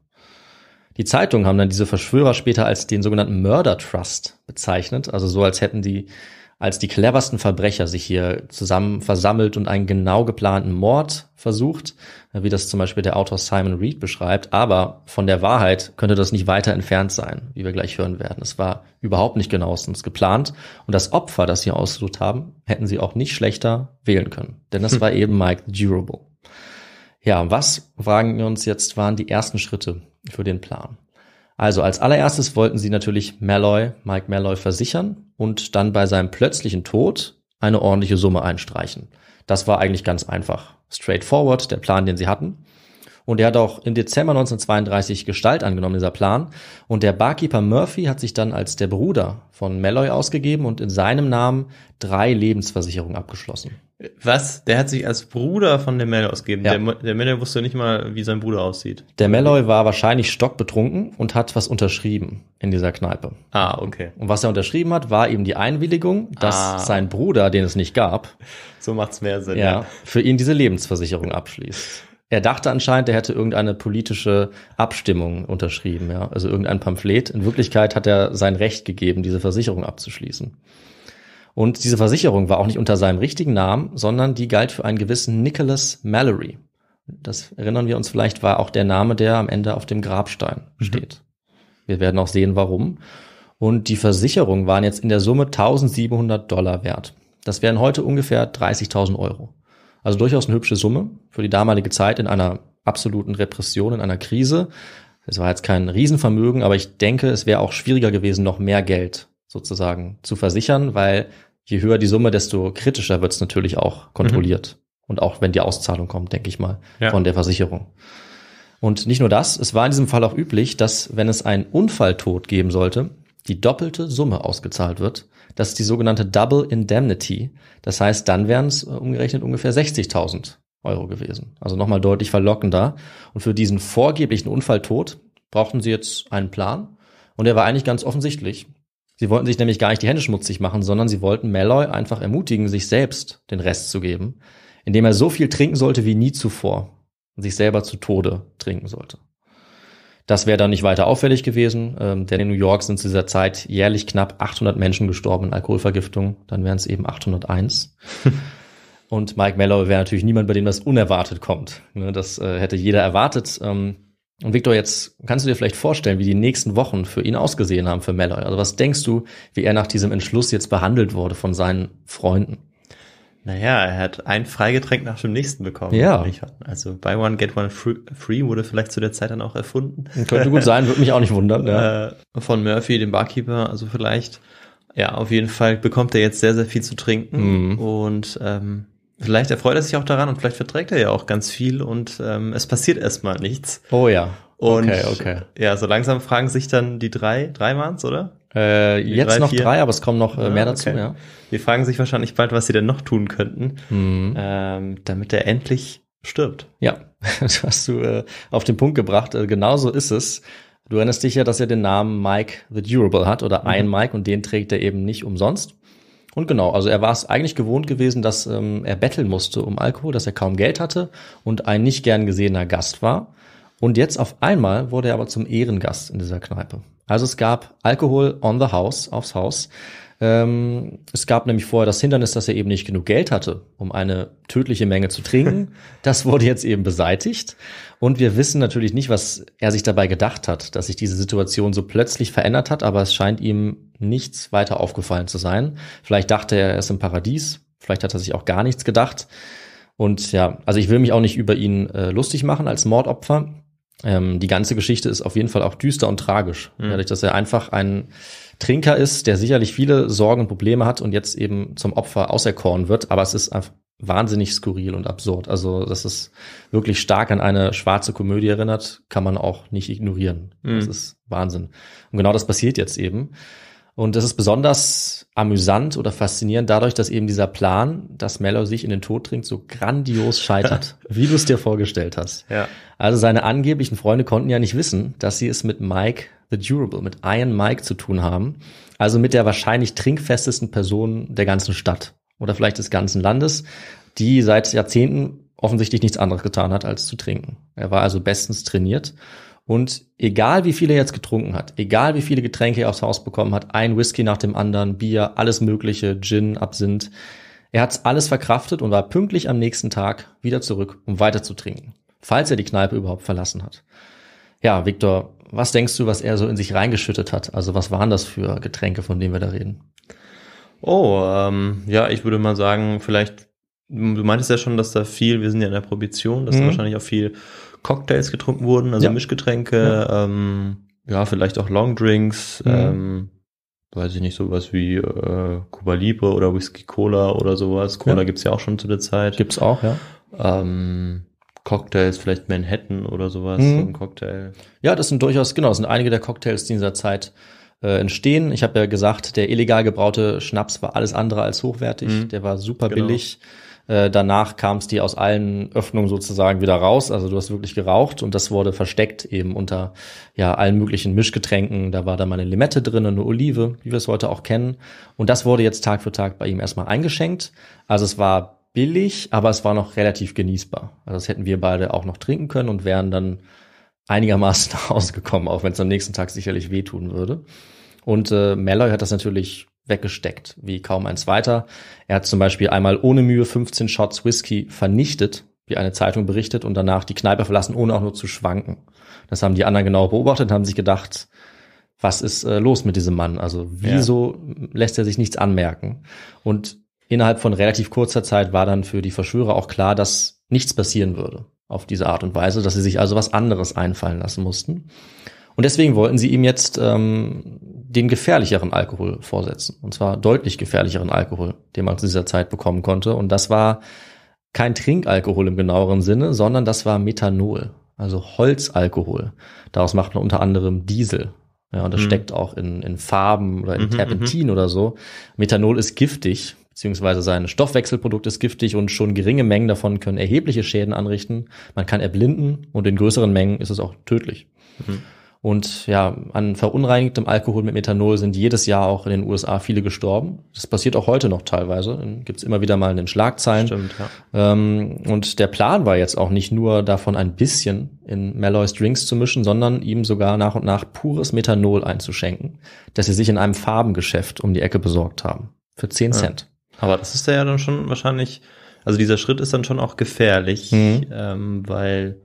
Die Zeitungen haben dann diese Verschwörer später als den sogenannten Murder Trust bezeichnet, also so als hätten die als die cleversten Verbrecher sich hier zusammen versammelt und einen genau geplanten Mord versucht, wie das zum Beispiel der Autor Simon Reed beschreibt. Aber von der Wahrheit könnte das nicht weiter entfernt sein, wie wir gleich hören werden. Es war überhaupt nicht genauestens geplant. Und das Opfer, das sie ausgesucht haben, hätten sie auch nicht schlechter wählen können. Denn das hm. war eben Mike Durable. Ja, was, fragen wir uns jetzt, waren die ersten Schritte für den Plan? Also als allererstes wollten sie natürlich Malloy, Mike Malloy versichern und dann bei seinem plötzlichen Tod eine ordentliche Summe einstreichen. Das war eigentlich ganz einfach. Straightforward, der Plan, den sie hatten. Und er hat auch im Dezember 1932 Gestalt angenommen, dieser Plan. Und der Barkeeper Murphy hat sich dann als der Bruder von Malloy ausgegeben und in seinem Namen drei Lebensversicherungen abgeschlossen. Was? Der hat sich als Bruder von der Malloy ausgegeben. Ja. Der, der Melloy wusste nicht mal, wie sein Bruder aussieht. Der Malloy war wahrscheinlich stockbetrunken und hat was unterschrieben in dieser Kneipe. Ah, okay. Und was er unterschrieben hat, war eben die Einwilligung, dass ah. sein Bruder, den es nicht gab, so macht's mehr Sinn. ja. für ihn diese Lebensversicherung abschließt. Er dachte anscheinend, er hätte irgendeine politische Abstimmung unterschrieben, ja, also irgendein Pamphlet. In Wirklichkeit hat er sein Recht gegeben, diese Versicherung abzuschließen. Und diese Versicherung war auch nicht unter seinem richtigen Namen, sondern die galt für einen gewissen Nicholas Mallory. Das erinnern wir uns vielleicht, war auch der Name, der am Ende auf dem Grabstein mhm. steht. Wir werden auch sehen, warum. Und die Versicherung waren jetzt in der Summe 1700 Dollar wert. Das wären heute ungefähr 30.000 Euro. Also durchaus eine hübsche Summe für die damalige Zeit in einer absoluten Repression, in einer Krise. Es war jetzt kein Riesenvermögen, aber ich denke, es wäre auch schwieriger gewesen, noch mehr Geld sozusagen zu versichern, weil je höher die Summe, desto kritischer wird es natürlich auch mhm. kontrolliert. Mhm. Und auch wenn die Auszahlung kommt, denke ich mal, ja. von der Versicherung. Und nicht nur das, es war in diesem Fall auch üblich, dass wenn es einen Unfalltod geben sollte, die doppelte Summe ausgezahlt wird. Das ist die sogenannte Double Indemnity. Das heißt, dann wären es äh, umgerechnet ungefähr 60.000 Euro gewesen. Also nochmal deutlich verlockender. Und für diesen vorgeblichen Unfalltod brauchten sie jetzt einen Plan. Und der war eigentlich ganz offensichtlich. Sie wollten sich nämlich gar nicht die Hände schmutzig machen, sondern sie wollten Malloy einfach ermutigen, sich selbst den Rest zu geben, indem er so viel trinken sollte wie nie zuvor und sich selber zu Tode trinken sollte. Das wäre dann nicht weiter auffällig gewesen, ähm, denn in New York sind zu dieser Zeit jährlich knapp 800 Menschen gestorben in Alkoholvergiftung, dann wären es eben 801. und Mike Malloy wäre natürlich niemand, bei dem das unerwartet kommt. Ne, das äh, hätte jeder erwartet. Ähm, und Victor, jetzt kannst du dir vielleicht vorstellen, wie die nächsten Wochen für ihn ausgesehen haben, für Malloy. Also was denkst du, wie er nach diesem Entschluss jetzt behandelt wurde von seinen Freunden? Naja, er hat ein Freigetränk nach dem nächsten bekommen. Ja. Also buy one, get one free wurde vielleicht zu der Zeit dann auch erfunden. Könnte gut sein, würde mich auch nicht wundern. Ja. Äh, von Murphy, dem Barkeeper, also vielleicht. Ja, auf jeden Fall bekommt er jetzt sehr, sehr viel zu trinken. Mhm. Und ähm, Vielleicht erfreut er sich auch daran und vielleicht verträgt er ja auch ganz viel und ähm, es passiert erstmal nichts. Oh ja. Und okay, okay. ja, so langsam fragen sich dann die drei, drei waren's, oder? Äh, jetzt drei, noch vier. drei, aber es kommen noch äh, ah, mehr ah, dazu, ja. Die fragen sich wahrscheinlich bald, was sie denn noch tun könnten, mhm. ähm, damit er endlich stirbt. Ja, das hast du äh, auf den Punkt gebracht. Äh, genauso ist es. Du erinnerst dich ja, dass er den Namen Mike the Durable hat oder mhm. ein Mike und den trägt er eben nicht umsonst. Und genau, also er war es eigentlich gewohnt gewesen, dass ähm, er betteln musste um Alkohol, dass er kaum Geld hatte und ein nicht gern gesehener Gast war. Und jetzt auf einmal wurde er aber zum Ehrengast in dieser Kneipe. Also es gab Alkohol on the house, aufs Haus. Ähm, es gab nämlich vorher das Hindernis, dass er eben nicht genug Geld hatte, um eine tödliche Menge zu trinken. Das wurde jetzt eben beseitigt. Und wir wissen natürlich nicht, was er sich dabei gedacht hat, dass sich diese Situation so plötzlich verändert hat, aber es scheint ihm nichts weiter aufgefallen zu sein. Vielleicht dachte er, er ist im Paradies, vielleicht hat er sich auch gar nichts gedacht. Und ja, also ich will mich auch nicht über ihn äh, lustig machen als Mordopfer, ähm, die ganze Geschichte ist auf jeden Fall auch düster und tragisch. Mhm. Dadurch, dass er einfach ein Trinker ist, der sicherlich viele Sorgen und Probleme hat und jetzt eben zum Opfer auserkoren wird, aber es ist einfach wahnsinnig skurril und absurd. Also, dass es wirklich stark an eine schwarze Komödie erinnert, kann man auch nicht ignorieren. Mhm. Das ist Wahnsinn. Und genau das passiert jetzt eben. Und das ist besonders amüsant oder faszinierend dadurch, dass eben dieser Plan, dass Mellow sich in den Tod trinkt, so grandios scheitert, wie du es dir vorgestellt hast. Ja. Also seine angeblichen Freunde konnten ja nicht wissen, dass sie es mit Mike the Durable, mit Iron Mike zu tun haben. Also mit der wahrscheinlich trinkfestesten Person der ganzen Stadt oder vielleicht des ganzen Landes, die seit Jahrzehnten offensichtlich nichts anderes getan hat, als zu trinken. Er war also bestens trainiert und egal wie viel er jetzt getrunken hat, egal wie viele Getränke er aufs Haus bekommen hat, ein Whisky nach dem anderen, Bier, alles Mögliche, Gin, Absinth, er hat alles verkraftet und war pünktlich am nächsten Tag wieder zurück, um weiter zu trinken, falls er die Kneipe überhaupt verlassen hat. Ja, Viktor, was denkst du, was er so in sich reingeschüttet hat? Also was waren das für Getränke, von denen wir da reden? Oh, ähm, ja, ich würde mal sagen, vielleicht, du meintest ja schon, dass da viel, wir sind ja in der Prohibition, dass mhm. da wahrscheinlich auch viel Cocktails getrunken wurden, also ja. Mischgetränke, ja. Ähm, ja. vielleicht auch Longdrinks, mhm. ähm, weiß ich nicht, sowas wie äh, Cuba Libre oder Whisky Cola oder sowas. Cola ja. gibt's ja auch schon zu der Zeit. Gibt's auch, ja. Ähm, Cocktails, vielleicht Manhattan oder sowas, mhm. so ein Cocktail. Ja, das sind durchaus, genau, das sind einige der Cocktails, die in dieser Zeit äh, entstehen. Ich habe ja gesagt, der illegal gebraute Schnaps war alles andere als hochwertig, mhm. der war super genau. billig. Äh, danach kam es die aus allen Öffnungen sozusagen wieder raus. Also du hast wirklich geraucht und das wurde versteckt eben unter ja allen möglichen Mischgetränken. Da war dann mal eine Limette drin, eine Olive, wie wir es heute auch kennen. Und das wurde jetzt Tag für Tag bei ihm erstmal eingeschenkt. Also es war billig, aber es war noch relativ genießbar. Also das hätten wir beide auch noch trinken können und wären dann einigermaßen ausgekommen, auch wenn es am nächsten Tag sicherlich wehtun würde. Und äh, Malloy hat das natürlich weggesteckt, wie kaum ein zweiter. Er hat zum Beispiel einmal ohne Mühe 15 Shots Whisky vernichtet, wie eine Zeitung berichtet, und danach die Kneipe verlassen, ohne auch nur zu schwanken. Das haben die anderen genau beobachtet und haben sich gedacht, was ist äh, los mit diesem Mann? Also wieso ja. lässt er sich nichts anmerken? Und innerhalb von relativ kurzer Zeit war dann für die Verschwörer auch klar, dass nichts passieren würde auf diese Art und Weise, dass sie sich also was anderes einfallen lassen mussten. Und deswegen wollten sie ihm jetzt ähm, den gefährlicheren Alkohol vorsetzen. Und zwar deutlich gefährlicheren Alkohol, den man zu dieser Zeit bekommen konnte. Und das war kein Trinkalkohol im genaueren Sinne, sondern das war Methanol, also Holzalkohol. Daraus macht man unter anderem Diesel. Ja, und das mhm. steckt auch in, in Farben oder in mhm, mhm. Terpentin oder so. Methanol ist giftig, beziehungsweise sein Stoffwechselprodukt ist giftig und schon geringe Mengen davon können erhebliche Schäden anrichten. Man kann erblinden und in größeren Mengen ist es auch tödlich. Mhm. Und ja, an verunreinigtem Alkohol mit Methanol sind jedes Jahr auch in den USA viele gestorben. Das passiert auch heute noch teilweise. Dann gibt's immer wieder mal in den Schlagzeilen. Stimmt, ja. Ähm, und der Plan war jetzt auch nicht nur davon ein bisschen in Malloys Drinks zu mischen, sondern ihm sogar nach und nach pures Methanol einzuschenken, das sie sich in einem Farbengeschäft um die Ecke besorgt haben. Für 10 Cent. Ja. Aber das ist ja dann schon wahrscheinlich, also dieser Schritt ist dann schon auch gefährlich, mhm. ähm, weil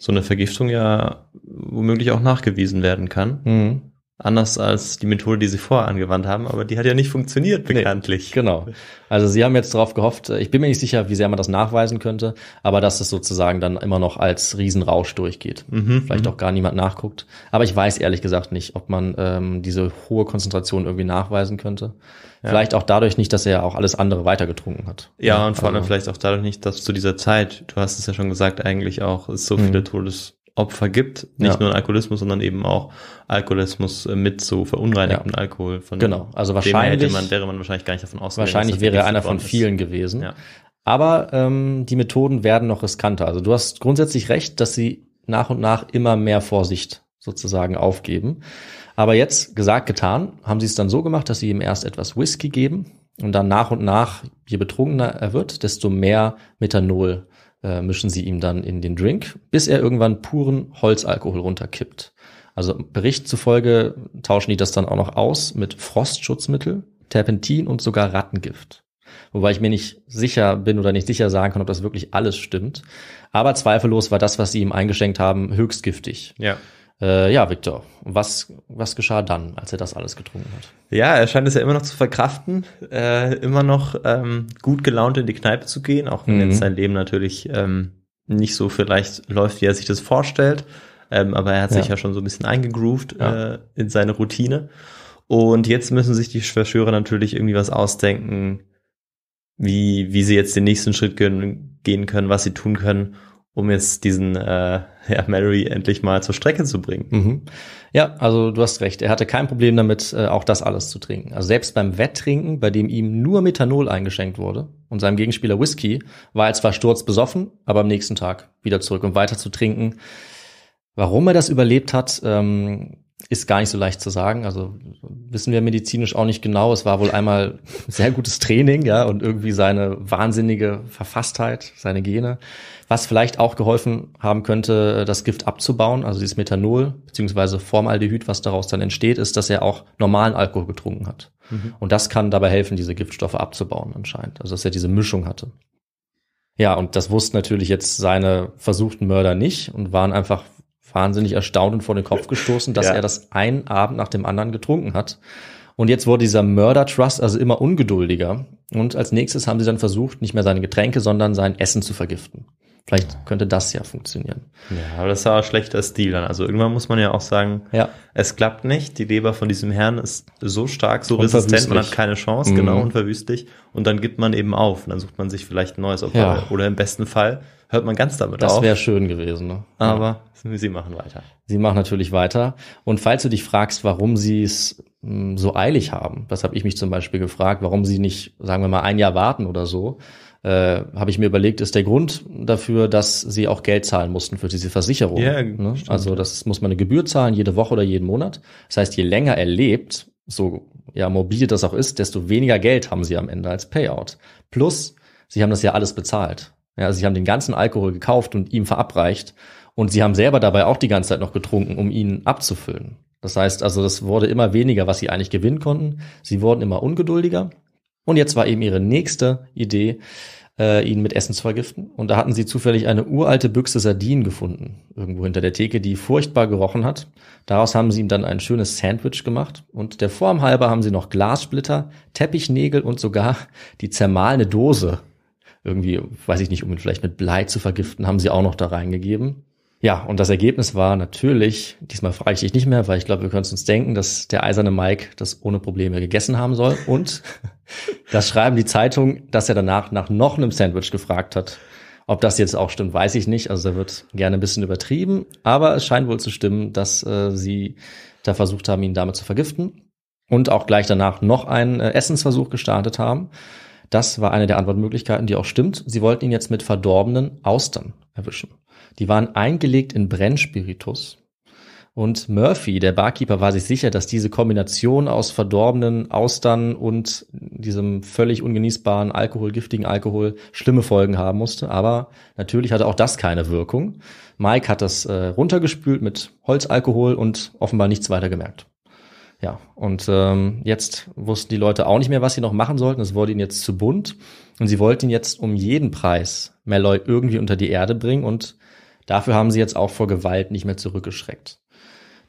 so eine Vergiftung ja womöglich auch nachgewiesen werden kann. Mhm. Anders als die Methode, die sie vorher angewandt haben, aber die hat ja nicht funktioniert, bekanntlich. Nee, genau. Also sie haben jetzt darauf gehofft, äh, ich bin mir nicht sicher, wie sehr man das nachweisen könnte, aber dass es sozusagen dann immer noch als Riesenrausch durchgeht. Mhm. Vielleicht mhm. auch gar niemand nachguckt. Aber ich weiß ehrlich gesagt nicht, ob man ähm, diese hohe Konzentration irgendwie nachweisen könnte. Ja. Vielleicht auch dadurch nicht, dass er ja auch alles andere weitergetrunken hat. Ja, und vor allem also, vielleicht auch dadurch nicht, dass zu dieser Zeit, du hast es ja schon gesagt, eigentlich auch so viele mhm. Todes Opfer gibt. Nicht ja. nur an Alkoholismus, sondern eben auch Alkoholismus mit so verunreinigtem ja. Alkohol. Von genau, also wahrscheinlich man, wäre man wahrscheinlich gar nicht davon ausgegangen. Wahrscheinlich wäre er einer von ist. vielen gewesen. Ja. Aber ähm, die Methoden werden noch riskanter. Also du hast grundsätzlich recht, dass sie nach und nach immer mehr Vorsicht sozusagen aufgeben. Aber jetzt gesagt, getan, haben sie es dann so gemacht, dass sie ihm erst etwas Whisky geben und dann nach und nach, je betrunkener er wird, desto mehr Methanol äh, mischen sie ihm dann in den Drink, bis er irgendwann puren Holzalkohol runterkippt. Also Bericht zufolge tauschen die das dann auch noch aus mit Frostschutzmittel, Terpentin und sogar Rattengift. Wobei ich mir nicht sicher bin oder nicht sicher sagen kann, ob das wirklich alles stimmt. Aber zweifellos war das, was sie ihm eingeschenkt haben, höchst giftig. Ja. Äh, ja, Victor, was, was geschah dann, als er das alles getrunken hat? Ja, er scheint es ja immer noch zu verkraften, äh, immer noch ähm, gut gelaunt in die Kneipe zu gehen, auch wenn mhm. jetzt sein Leben natürlich ähm, nicht so vielleicht läuft, wie er sich das vorstellt. Ähm, aber er hat ja. sich ja schon so ein bisschen eingegroovt ja. äh, in seine Routine. Und jetzt müssen sich die Verschwörer natürlich irgendwie was ausdenken, wie, wie sie jetzt den nächsten Schritt gehen, gehen können, was sie tun können um jetzt diesen äh, ja, Mary endlich mal zur Strecke zu bringen. Mhm. Ja, also du hast recht. Er hatte kein Problem damit, äh, auch das alles zu trinken. Also selbst beim Wetttrinken, bei dem ihm nur Methanol eingeschenkt wurde und seinem Gegenspieler Whisky, war er zwar sturzbesoffen, aber am nächsten Tag wieder zurück und weiter zu trinken. Warum er das überlebt hat, ähm, ist gar nicht so leicht zu sagen. Also wissen wir medizinisch auch nicht genau. Es war wohl einmal sehr gutes Training, ja, und irgendwie seine wahnsinnige Verfasstheit, seine Gene was vielleicht auch geholfen haben könnte, äh, das Gift abzubauen, also dieses Methanol bzw. Formaldehyd, was daraus dann entsteht, ist, dass er auch normalen Alkohol getrunken hat. Mhm. Und das kann dabei helfen, diese Giftstoffe abzubauen anscheinend, also dass er diese Mischung hatte. Ja, und das wussten natürlich jetzt seine versuchten Mörder nicht und waren einfach wahnsinnig erstaunt und vor den Kopf gestoßen, dass ja. er das einen Abend nach dem anderen getrunken hat. Und jetzt wurde dieser Murder Trust also immer ungeduldiger. Und als nächstes haben sie dann versucht, nicht mehr seine Getränke, sondern sein Essen zu vergiften. Vielleicht könnte das ja funktionieren. Ja, aber das ist aber schlechter Stil dann. Also irgendwann muss man ja auch sagen, ja. es klappt nicht. Die Leber von diesem Herrn ist so stark, so resistent, man hat keine Chance, genau, mhm. genau, unverwüstlich. Und dann gibt man eben auf. Und dann sucht man sich vielleicht ein neues Opfer. Ja. Oder im besten Fall hört man ganz damit das auf. Das wäre schön gewesen. Ne? Aber ja. sie machen weiter. Sie machen natürlich weiter. Und falls du dich fragst, warum sie es hm, so eilig haben, das habe ich mich zum Beispiel gefragt, warum sie nicht, sagen wir mal, ein Jahr warten oder so, äh, habe ich mir überlegt, ist der Grund dafür, dass sie auch Geld zahlen mussten für diese Versicherung. Ja, ne? Also das muss man eine Gebühr zahlen, jede Woche oder jeden Monat. Das heißt, je länger er lebt, so ja mobil das auch ist, desto weniger Geld haben sie am Ende als Payout. Plus, sie haben das ja alles bezahlt. Ja, sie haben den ganzen Alkohol gekauft und ihm verabreicht und sie haben selber dabei auch die ganze Zeit noch getrunken, um ihn abzufüllen. Das heißt also, das wurde immer weniger, was sie eigentlich gewinnen konnten. Sie wurden immer ungeduldiger und jetzt war eben ihre nächste Idee, äh, ihn mit Essen zu vergiften. Und da hatten sie zufällig eine uralte Büchse Sardinen gefunden, irgendwo hinter der Theke, die furchtbar gerochen hat. Daraus haben sie ihm dann ein schönes Sandwich gemacht. Und der Form halber haben sie noch Glassplitter, Teppichnägel und sogar die zermahlene Dose irgendwie, weiß ich nicht, um ihn vielleicht mit Blei zu vergiften, haben sie auch noch da reingegeben. Ja, und das Ergebnis war natürlich, diesmal frage ich dich nicht mehr, weil ich glaube, wir können es uns denken, dass der eiserne Mike das ohne Probleme gegessen haben soll. Und das schreiben die Zeitungen, dass er danach nach noch einem Sandwich gefragt hat. Ob das jetzt auch stimmt, weiß ich nicht. Also da wird gerne ein bisschen übertrieben. Aber es scheint wohl zu stimmen, dass äh, sie da versucht haben, ihn damit zu vergiften. Und auch gleich danach noch einen äh, Essensversuch gestartet haben. Das war eine der Antwortmöglichkeiten, die auch stimmt. Sie wollten ihn jetzt mit verdorbenen Austern erwischen. Die waren eingelegt in Brennspiritus. Und Murphy, der Barkeeper, war sich sicher, dass diese Kombination aus verdorbenen Austern und diesem völlig ungenießbaren Alkohol, giftigen Alkohol, schlimme Folgen haben musste. Aber natürlich hatte auch das keine Wirkung. Mike hat das äh, runtergespült mit Holzalkohol und offenbar nichts weiter gemerkt. Ja, und ähm, jetzt wussten die Leute auch nicht mehr, was sie noch machen sollten. Es wurde ihnen jetzt zu bunt. Und sie wollten jetzt um jeden Preis Malloy irgendwie unter die Erde bringen und Dafür haben sie jetzt auch vor Gewalt nicht mehr zurückgeschreckt.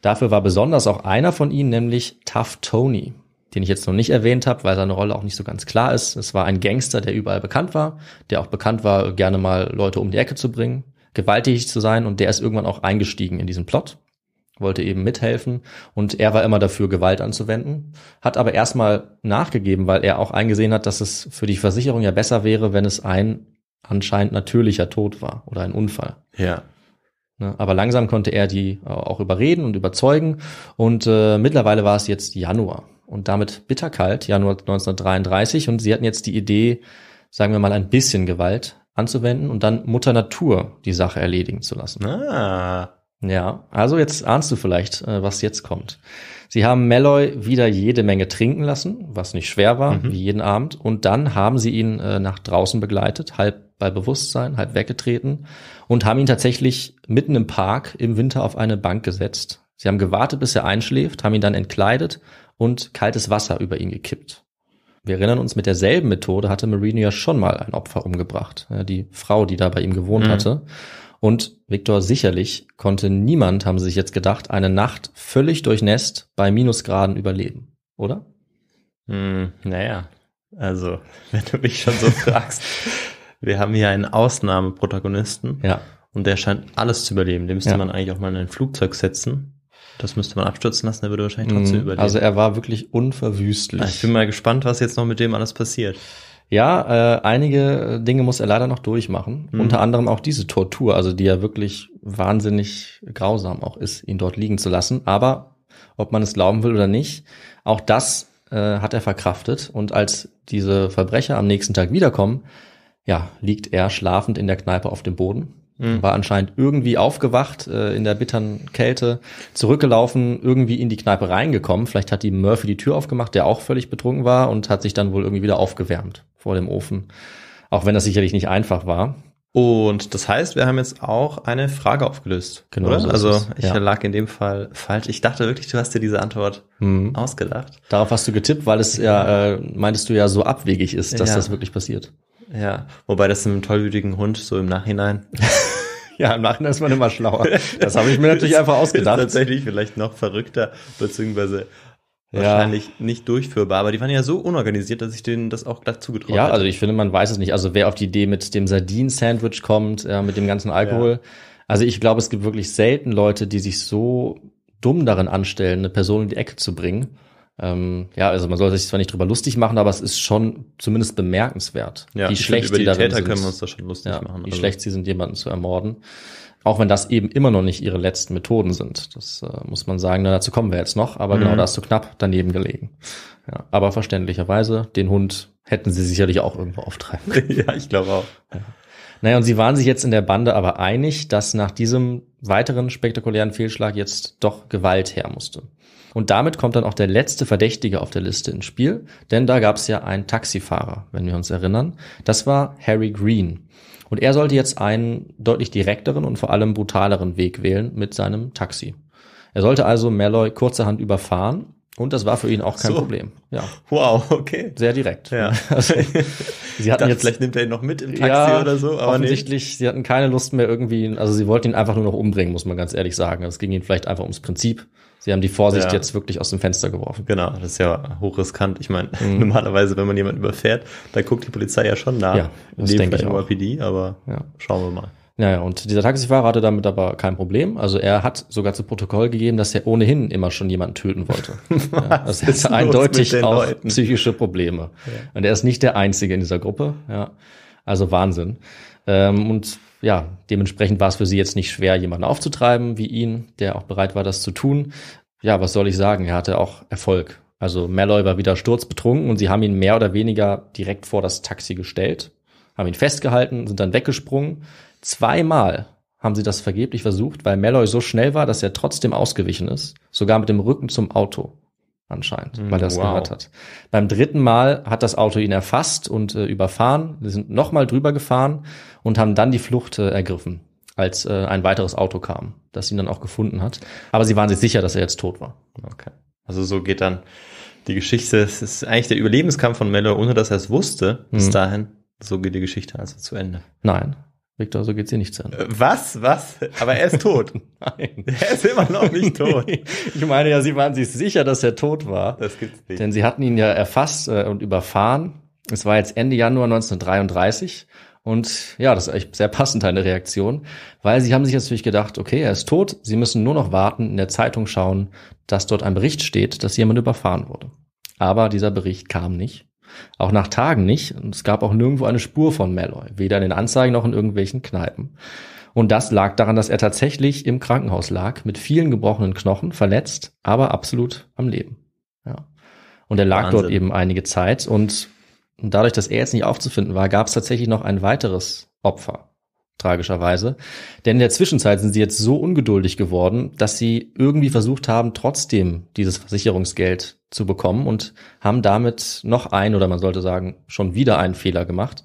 Dafür war besonders auch einer von ihnen, nämlich Tough Tony, den ich jetzt noch nicht erwähnt habe, weil seine Rolle auch nicht so ganz klar ist. Es war ein Gangster, der überall bekannt war, der auch bekannt war, gerne mal Leute um die Ecke zu bringen, gewalttätig zu sein und der ist irgendwann auch eingestiegen in diesen Plot wollte eben mithelfen und er war immer dafür, Gewalt anzuwenden, hat aber erstmal nachgegeben, weil er auch eingesehen hat, dass es für die Versicherung ja besser wäre, wenn es ein anscheinend natürlicher Tod war oder ein Unfall. Ja. Ne? Aber langsam konnte er die äh, auch überreden und überzeugen. Und äh, mittlerweile war es jetzt Januar und damit bitterkalt, Januar 1933. Und sie hatten jetzt die Idee, sagen wir mal, ein bisschen Gewalt anzuwenden und dann Mutter Natur die Sache erledigen zu lassen. Ah. Ja, also jetzt ahnst du vielleicht, äh, was jetzt kommt. Sie haben Malloy wieder jede Menge trinken lassen, was nicht schwer war, mhm. wie jeden Abend. Und dann haben sie ihn äh, nach draußen begleitet, halb bei Bewusstsein, halb weggetreten und haben ihn tatsächlich mitten im Park im Winter auf eine Bank gesetzt. Sie haben gewartet, bis er einschläft, haben ihn dann entkleidet und kaltes Wasser über ihn gekippt. Wir erinnern uns, mit derselben Methode hatte Marino ja schon mal ein Opfer umgebracht, die Frau, die da bei ihm gewohnt mhm. hatte. Und Viktor sicherlich konnte niemand, haben sie sich jetzt gedacht, eine Nacht völlig durchnässt bei Minusgraden überleben, oder? Hm, naja, also wenn du mich schon so fragst. wir haben hier einen Ausnahmeprotagonisten. Ja. Und der scheint alles zu überleben. Den müsste ja. man eigentlich auch mal in ein Flugzeug setzen. Das müsste man abstürzen lassen, der würde wahrscheinlich trotzdem mhm. überleben. Also er war wirklich unverwüstlich. Ich bin mal gespannt, was jetzt noch mit dem alles passiert. Ja, äh, einige Dinge muss er leider noch durchmachen. Mhm. Unter anderem auch diese Tortur, also die ja wirklich wahnsinnig grausam auch ist, ihn dort liegen zu lassen. Aber ob man es glauben will oder nicht, auch das äh, hat er verkraftet. Und als diese Verbrecher am nächsten Tag wiederkommen, ja, liegt er schlafend in der Kneipe auf dem Boden. Mhm. War anscheinend irgendwie aufgewacht äh, in der bitteren Kälte, zurückgelaufen, irgendwie in die Kneipe reingekommen. Vielleicht hat die Murphy die Tür aufgemacht, der auch völlig betrunken war und hat sich dann wohl irgendwie wieder aufgewärmt vor dem Ofen. Auch wenn das sicherlich nicht einfach war. Und das heißt, wir haben jetzt auch eine Frage aufgelöst. Genau. Oder? So also ich ja. lag in dem Fall falsch. Ich dachte wirklich, du hast dir diese Antwort hm. ausgedacht. Darauf hast du getippt, weil es ja, ja äh, meintest du ja so abwegig ist, dass ja. das wirklich passiert. Ja, wobei das einem tollwütigen Hund so im Nachhinein. ja, im Nachhinein ist man immer schlauer. Das habe ich mir natürlich einfach ausgedacht. Ist tatsächlich vielleicht noch verrückter, beziehungsweise ja. wahrscheinlich nicht durchführbar. Aber die waren ja so unorganisiert, dass ich denen das auch glatt zugetraut Ja, also ich finde, man weiß es nicht. Also wer auf die Idee mit dem Sardinen-Sandwich kommt, äh, mit dem ganzen Alkohol. Ja. Also ich glaube, es gibt wirklich selten Leute, die sich so dumm darin anstellen, eine Person in die Ecke zu bringen. Ähm, ja, also man sollte sich zwar nicht drüber lustig machen, aber es ist schon zumindest bemerkenswert, ja, wie schlecht über die, die Täter können wir uns da schon lustig ja, machen. Wie also. schlecht sie sind, jemanden zu ermorden. Auch wenn das eben immer noch nicht ihre letzten Methoden sind. Das äh, muss man sagen, Na, dazu kommen wir jetzt noch, aber genau, mhm. genau da hast du knapp daneben gelegen. Ja, aber verständlicherweise, den Hund hätten sie sicherlich auch irgendwo auftreiben können. ja, ich glaube auch. Ja. Naja, und sie waren sich jetzt in der Bande aber einig, dass nach diesem weiteren spektakulären Fehlschlag jetzt doch Gewalt her musste. Und damit kommt dann auch der letzte Verdächtige auf der Liste ins Spiel, denn da gab es ja einen Taxifahrer, wenn wir uns erinnern. Das war Harry Green. Und er sollte jetzt einen deutlich direkteren und vor allem brutaleren Weg wählen mit seinem Taxi. Er sollte also Malloy kurzerhand überfahren und das war für ihn auch kein so. Problem. Ja. Wow, okay. Sehr direkt. Ja. Also, sie hatten dachte, jetzt, vielleicht nimmt er ihn noch mit im Taxi ja, oder so. Aber offensichtlich, nicht. sie hatten keine Lust mehr irgendwie, also sie wollten ihn einfach nur noch umbringen, muss man ganz ehrlich sagen. Also es ging ihnen vielleicht einfach ums Prinzip. Sie haben die Vorsicht ja. jetzt wirklich aus dem Fenster geworfen. Genau, das ist ja hochriskant. Ich meine, mhm. normalerweise, wenn man jemanden überfährt, dann guckt die Polizei ja schon nach. Ja, das in dem denke ich auch. PD, aber ja. schauen wir mal. Naja, und dieser Taxifahrer hatte damit aber kein Problem. Also er hat sogar zu Protokoll gegeben, dass er ohnehin immer schon jemanden töten wollte. ja, also er eindeutig auch Leuten? psychische Probleme. Ja. Und er ist nicht der Einzige in dieser Gruppe. Ja, also Wahnsinn. Ähm, und ja, dementsprechend war es für sie jetzt nicht schwer, jemanden aufzutreiben wie ihn, der auch bereit war, das zu tun. Ja, was soll ich sagen? Er hatte auch Erfolg. Also Malloy war wieder sturzbetrunken und sie haben ihn mehr oder weniger direkt vor das Taxi gestellt, haben ihn festgehalten, sind dann weggesprungen. Zweimal haben sie das vergeblich versucht, weil Malloy so schnell war, dass er trotzdem ausgewichen ist, sogar mit dem Rücken zum Auto anscheinend, mhm, weil er es wow. gehört hat. Beim dritten Mal hat das Auto ihn erfasst und äh, überfahren. Sie sind nochmal drüber gefahren und haben dann die Flucht äh, ergriffen, als äh, ein weiteres Auto kam, das ihn dann auch gefunden hat. Aber sie waren sich sicher, dass er jetzt tot war. Okay. Also so geht dann die Geschichte. Es ist eigentlich der Überlebenskampf von Mello, ohne dass er es wusste, bis mhm. dahin. So geht die Geschichte also zu Ende. Nein. Victor, so geht's dir nicht zu Ende. Äh, was? Was? Aber er ist tot. Nein. Er ist immer noch nicht tot. ich meine ja, sie waren sich sicher, dass er tot war. Das gibt's nicht. Denn sie hatten ihn ja erfasst äh, und überfahren. Es war jetzt Ende Januar 1933. Und ja, das ist eigentlich sehr passend eine Reaktion, weil sie haben sich natürlich gedacht, okay, er ist tot, sie müssen nur noch warten, in der Zeitung schauen, dass dort ein Bericht steht, dass jemand überfahren wurde. Aber dieser Bericht kam nicht. Auch nach Tagen nicht. Es gab auch nirgendwo eine Spur von Malloy, weder in den Anzeigen noch in irgendwelchen Kneipen. Und das lag daran, dass er tatsächlich im Krankenhaus lag, mit vielen gebrochenen Knochen, verletzt, aber absolut am Leben. Ja. Und er lag Wahnsinn. dort eben einige Zeit und dadurch, dass er jetzt nicht aufzufinden war, gab es tatsächlich noch ein weiteres Opfer tragischerweise. Denn in der Zwischenzeit sind sie jetzt so ungeduldig geworden, dass sie irgendwie versucht haben, trotzdem dieses Versicherungsgeld zu bekommen und haben damit noch ein oder man sollte sagen, schon wieder einen Fehler gemacht.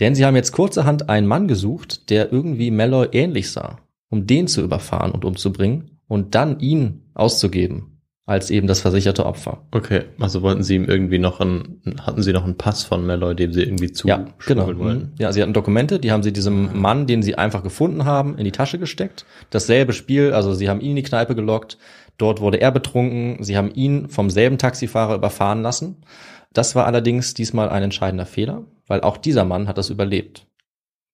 Denn sie haben jetzt kurzerhand einen Mann gesucht, der irgendwie Malloy ähnlich sah, um den zu überfahren und umzubringen und dann ihn auszugeben als eben das versicherte Opfer. Okay, also wollten Sie ihm irgendwie noch einen, hatten Sie noch einen Pass von Malloy, dem Sie irgendwie zuschmuggeln ja, genau. wollen? Mhm. Ja, Sie hatten Dokumente, die haben Sie diesem ah. Mann, den Sie einfach gefunden haben, in die Tasche gesteckt. Dasselbe Spiel, also Sie haben ihn in die Kneipe gelockt, dort wurde er betrunken, Sie haben ihn vom selben Taxifahrer überfahren lassen. Das war allerdings diesmal ein entscheidender Fehler, weil auch dieser Mann hat das überlebt.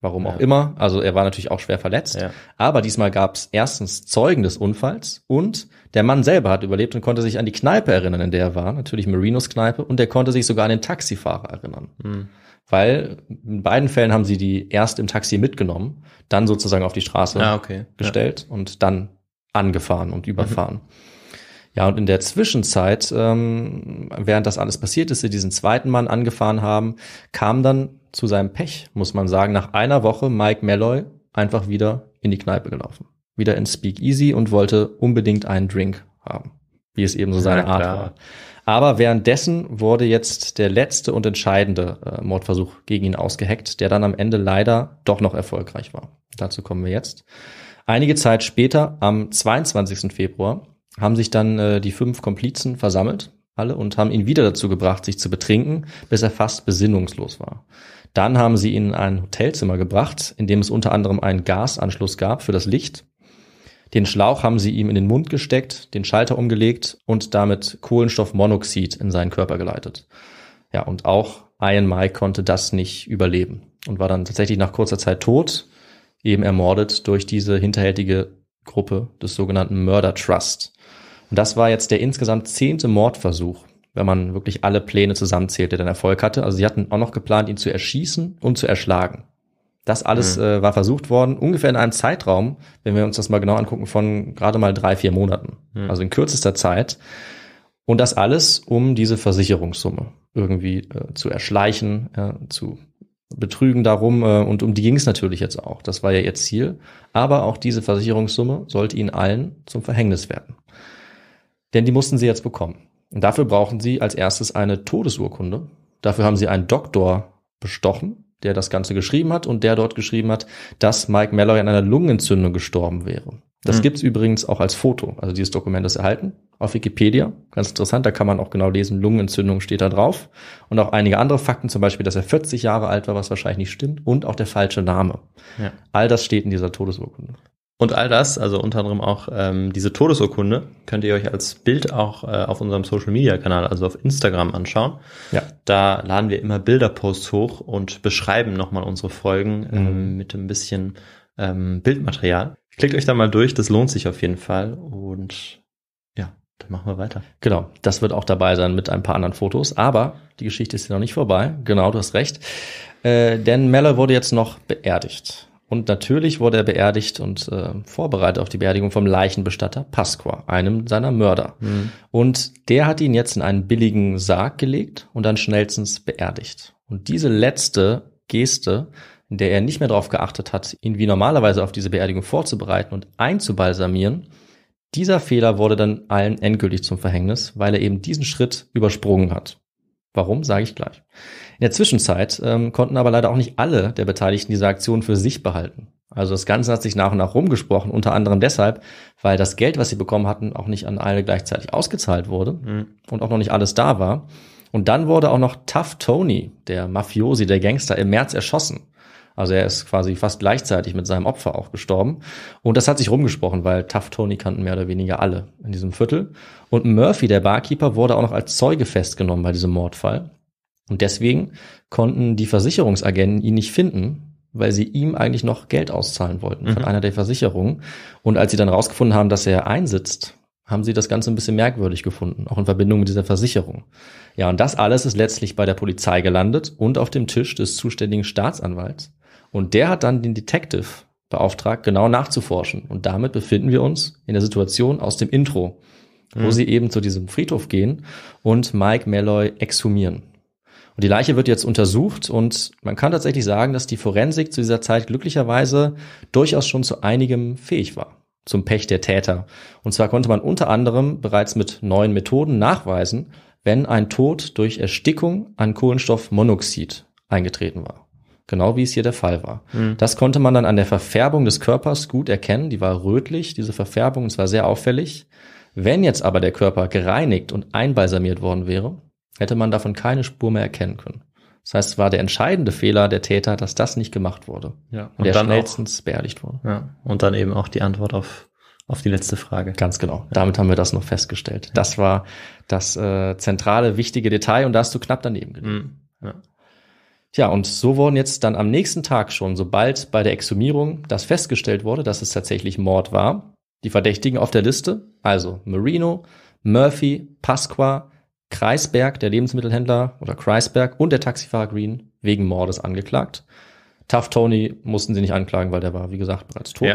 Warum auch ja. immer, also er war natürlich auch schwer verletzt, ja. aber diesmal gab es erstens Zeugen des Unfalls und der Mann selber hat überlebt und konnte sich an die Kneipe erinnern, in der er war, natürlich Marinos Kneipe, und er konnte sich sogar an den Taxifahrer erinnern. Mhm. Weil in beiden Fällen haben sie die erst im Taxi mitgenommen, dann sozusagen auf die Straße ah, okay. gestellt ja. und dann angefahren und überfahren. Mhm. Ja, und in der Zwischenzeit, ähm, während das alles passiert ist, sie diesen zweiten Mann angefahren haben, kam dann zu seinem Pech, muss man sagen, nach einer Woche Mike Malloy einfach wieder in die Kneipe gelaufen wieder ins Speakeasy und wollte unbedingt einen Drink haben, wie es eben so seine ja, Art war. Aber währenddessen wurde jetzt der letzte und entscheidende äh, Mordversuch gegen ihn ausgeheckt, der dann am Ende leider doch noch erfolgreich war. Dazu kommen wir jetzt. Einige Zeit später, am 22. Februar, haben sich dann äh, die fünf Komplizen versammelt, alle, und haben ihn wieder dazu gebracht, sich zu betrinken, bis er fast besinnungslos war. Dann haben sie ihn in ein Hotelzimmer gebracht, in dem es unter anderem einen Gasanschluss gab für das Licht den Schlauch haben sie ihm in den Mund gesteckt, den Schalter umgelegt und damit Kohlenstoffmonoxid in seinen Körper geleitet. Ja, und auch Ian Mike konnte das nicht überleben und war dann tatsächlich nach kurzer Zeit tot, eben ermordet durch diese hinterhältige Gruppe des sogenannten Murder Trust. Und das war jetzt der insgesamt zehnte Mordversuch, wenn man wirklich alle Pläne zusammenzählt, der dann Erfolg hatte. Also sie hatten auch noch geplant, ihn zu erschießen und zu erschlagen. Das alles mhm. äh, war versucht worden, ungefähr in einem Zeitraum, wenn wir uns das mal genau angucken, von gerade mal drei, vier Monaten. Mhm. Also in kürzester Zeit. Und das alles, um diese Versicherungssumme irgendwie äh, zu erschleichen, äh, zu betrügen darum. Äh, und um die ging es natürlich jetzt auch. Das war ja ihr Ziel. Aber auch diese Versicherungssumme sollte ihnen allen zum Verhängnis werden. Denn die mussten sie jetzt bekommen. Und dafür brauchen sie als erstes eine Todesurkunde. Dafür haben sie einen Doktor bestochen der das Ganze geschrieben hat und der dort geschrieben hat, dass Mike Mallory an einer Lungenentzündung gestorben wäre. Das mhm. gibt's übrigens auch als Foto. Also dieses Dokument ist erhalten auf Wikipedia. Ganz interessant, da kann man auch genau lesen, Lungenentzündung steht da drauf. Und auch einige andere Fakten, zum Beispiel, dass er 40 Jahre alt war, was wahrscheinlich nicht stimmt, und auch der falsche Name. Ja. All das steht in dieser Todesurkunde. Und all das, also unter anderem auch ähm, diese Todesurkunde, könnt ihr euch als Bild auch äh, auf unserem Social Media Kanal, also auf Instagram anschauen. Ja. Da laden wir immer Bilderposts hoch und beschreiben nochmal unsere Folgen ähm, mhm. ähm, mit ein bisschen ähm, Bildmaterial. Klickt euch da mal durch, das lohnt sich auf jeden Fall. Und ja, dann machen wir weiter. Genau, das wird auch dabei sein mit ein paar anderen Fotos. Aber die Geschichte ist ja noch nicht vorbei. Genau, du hast recht. Äh, denn Meller wurde jetzt noch beerdigt. Und natürlich wurde er beerdigt und äh, vorbereitet auf die Beerdigung vom Leichenbestatter Pasqua, einem seiner Mörder. Mhm. Und der hat ihn jetzt in einen billigen Sarg gelegt und dann schnellstens beerdigt. Und diese letzte Geste, in der er nicht mehr darauf geachtet hat, ihn wie normalerweise auf diese Beerdigung vorzubereiten und einzubalsamieren, dieser Fehler wurde dann allen endgültig zum Verhängnis, weil er eben diesen Schritt übersprungen hat. Warum, sage ich gleich. In der Zwischenzeit ähm, konnten aber leider auch nicht alle der Beteiligten diese Aktion für sich behalten. Also das Ganze hat sich nach und nach rumgesprochen, unter anderem deshalb, weil das Geld, was sie bekommen hatten, auch nicht an alle gleichzeitig ausgezahlt wurde mhm. und auch noch nicht alles da war. Und dann wurde auch noch Tough Tony, der Mafiosi, der Gangster, im März erschossen. Also er ist quasi fast gleichzeitig mit seinem Opfer auch gestorben. Und das hat sich rumgesprochen, weil Tough Tony kannten mehr oder weniger alle in diesem Viertel. Und Murphy, der Barkeeper, wurde auch noch als Zeuge festgenommen bei diesem Mordfall. Und deswegen konnten die Versicherungsagenten ihn nicht finden, weil sie ihm eigentlich noch Geld auszahlen wollten von mhm. einer der Versicherungen. Und als sie dann rausgefunden haben, dass er einsitzt, haben sie das Ganze ein bisschen merkwürdig gefunden, auch in Verbindung mit dieser Versicherung. Ja, und das alles ist letztlich bei der Polizei gelandet und auf dem Tisch des zuständigen Staatsanwalts. Und der hat dann den Detective beauftragt, genau nachzuforschen. Und damit befinden wir uns in der Situation aus dem Intro, mhm. wo sie eben zu diesem Friedhof gehen und Mike Malloy exhumieren. Und die Leiche wird jetzt untersucht und man kann tatsächlich sagen, dass die Forensik zu dieser Zeit glücklicherweise durchaus schon zu einigem fähig war. Zum Pech der Täter. Und zwar konnte man unter anderem bereits mit neuen Methoden nachweisen, wenn ein Tod durch Erstickung an Kohlenstoffmonoxid eingetreten war. Genau wie es hier der Fall war. Mhm. Das konnte man dann an der Verfärbung des Körpers gut erkennen. Die war rötlich, diese Verfärbung, und zwar sehr auffällig. Wenn jetzt aber der Körper gereinigt und einbalsamiert worden wäre, hätte man davon keine Spur mehr erkennen können. Das heißt, es war der entscheidende Fehler der Täter, dass das nicht gemacht wurde. Ja. Und, der dann schnellstens auch, beerdigt wurde. Ja. Und dann eben auch die Antwort auf, auf die letzte Frage. Ganz genau. Damit haben wir das noch festgestellt. Ja. Das war das äh, zentrale, wichtige Detail und da hast du knapp daneben gelegen. Mhm. Ja. Tja, und so wurden jetzt dann am nächsten Tag schon, sobald bei der Exhumierung das festgestellt wurde, dass es tatsächlich Mord war, die Verdächtigen auf der Liste, also Marino, Murphy, Pasqua, Kreisberg, der Lebensmittelhändler oder Kreisberg und der Taxifahrer Green wegen Mordes angeklagt. Tough Tony mussten sie nicht anklagen, weil der war, wie gesagt, bereits tot. Ja.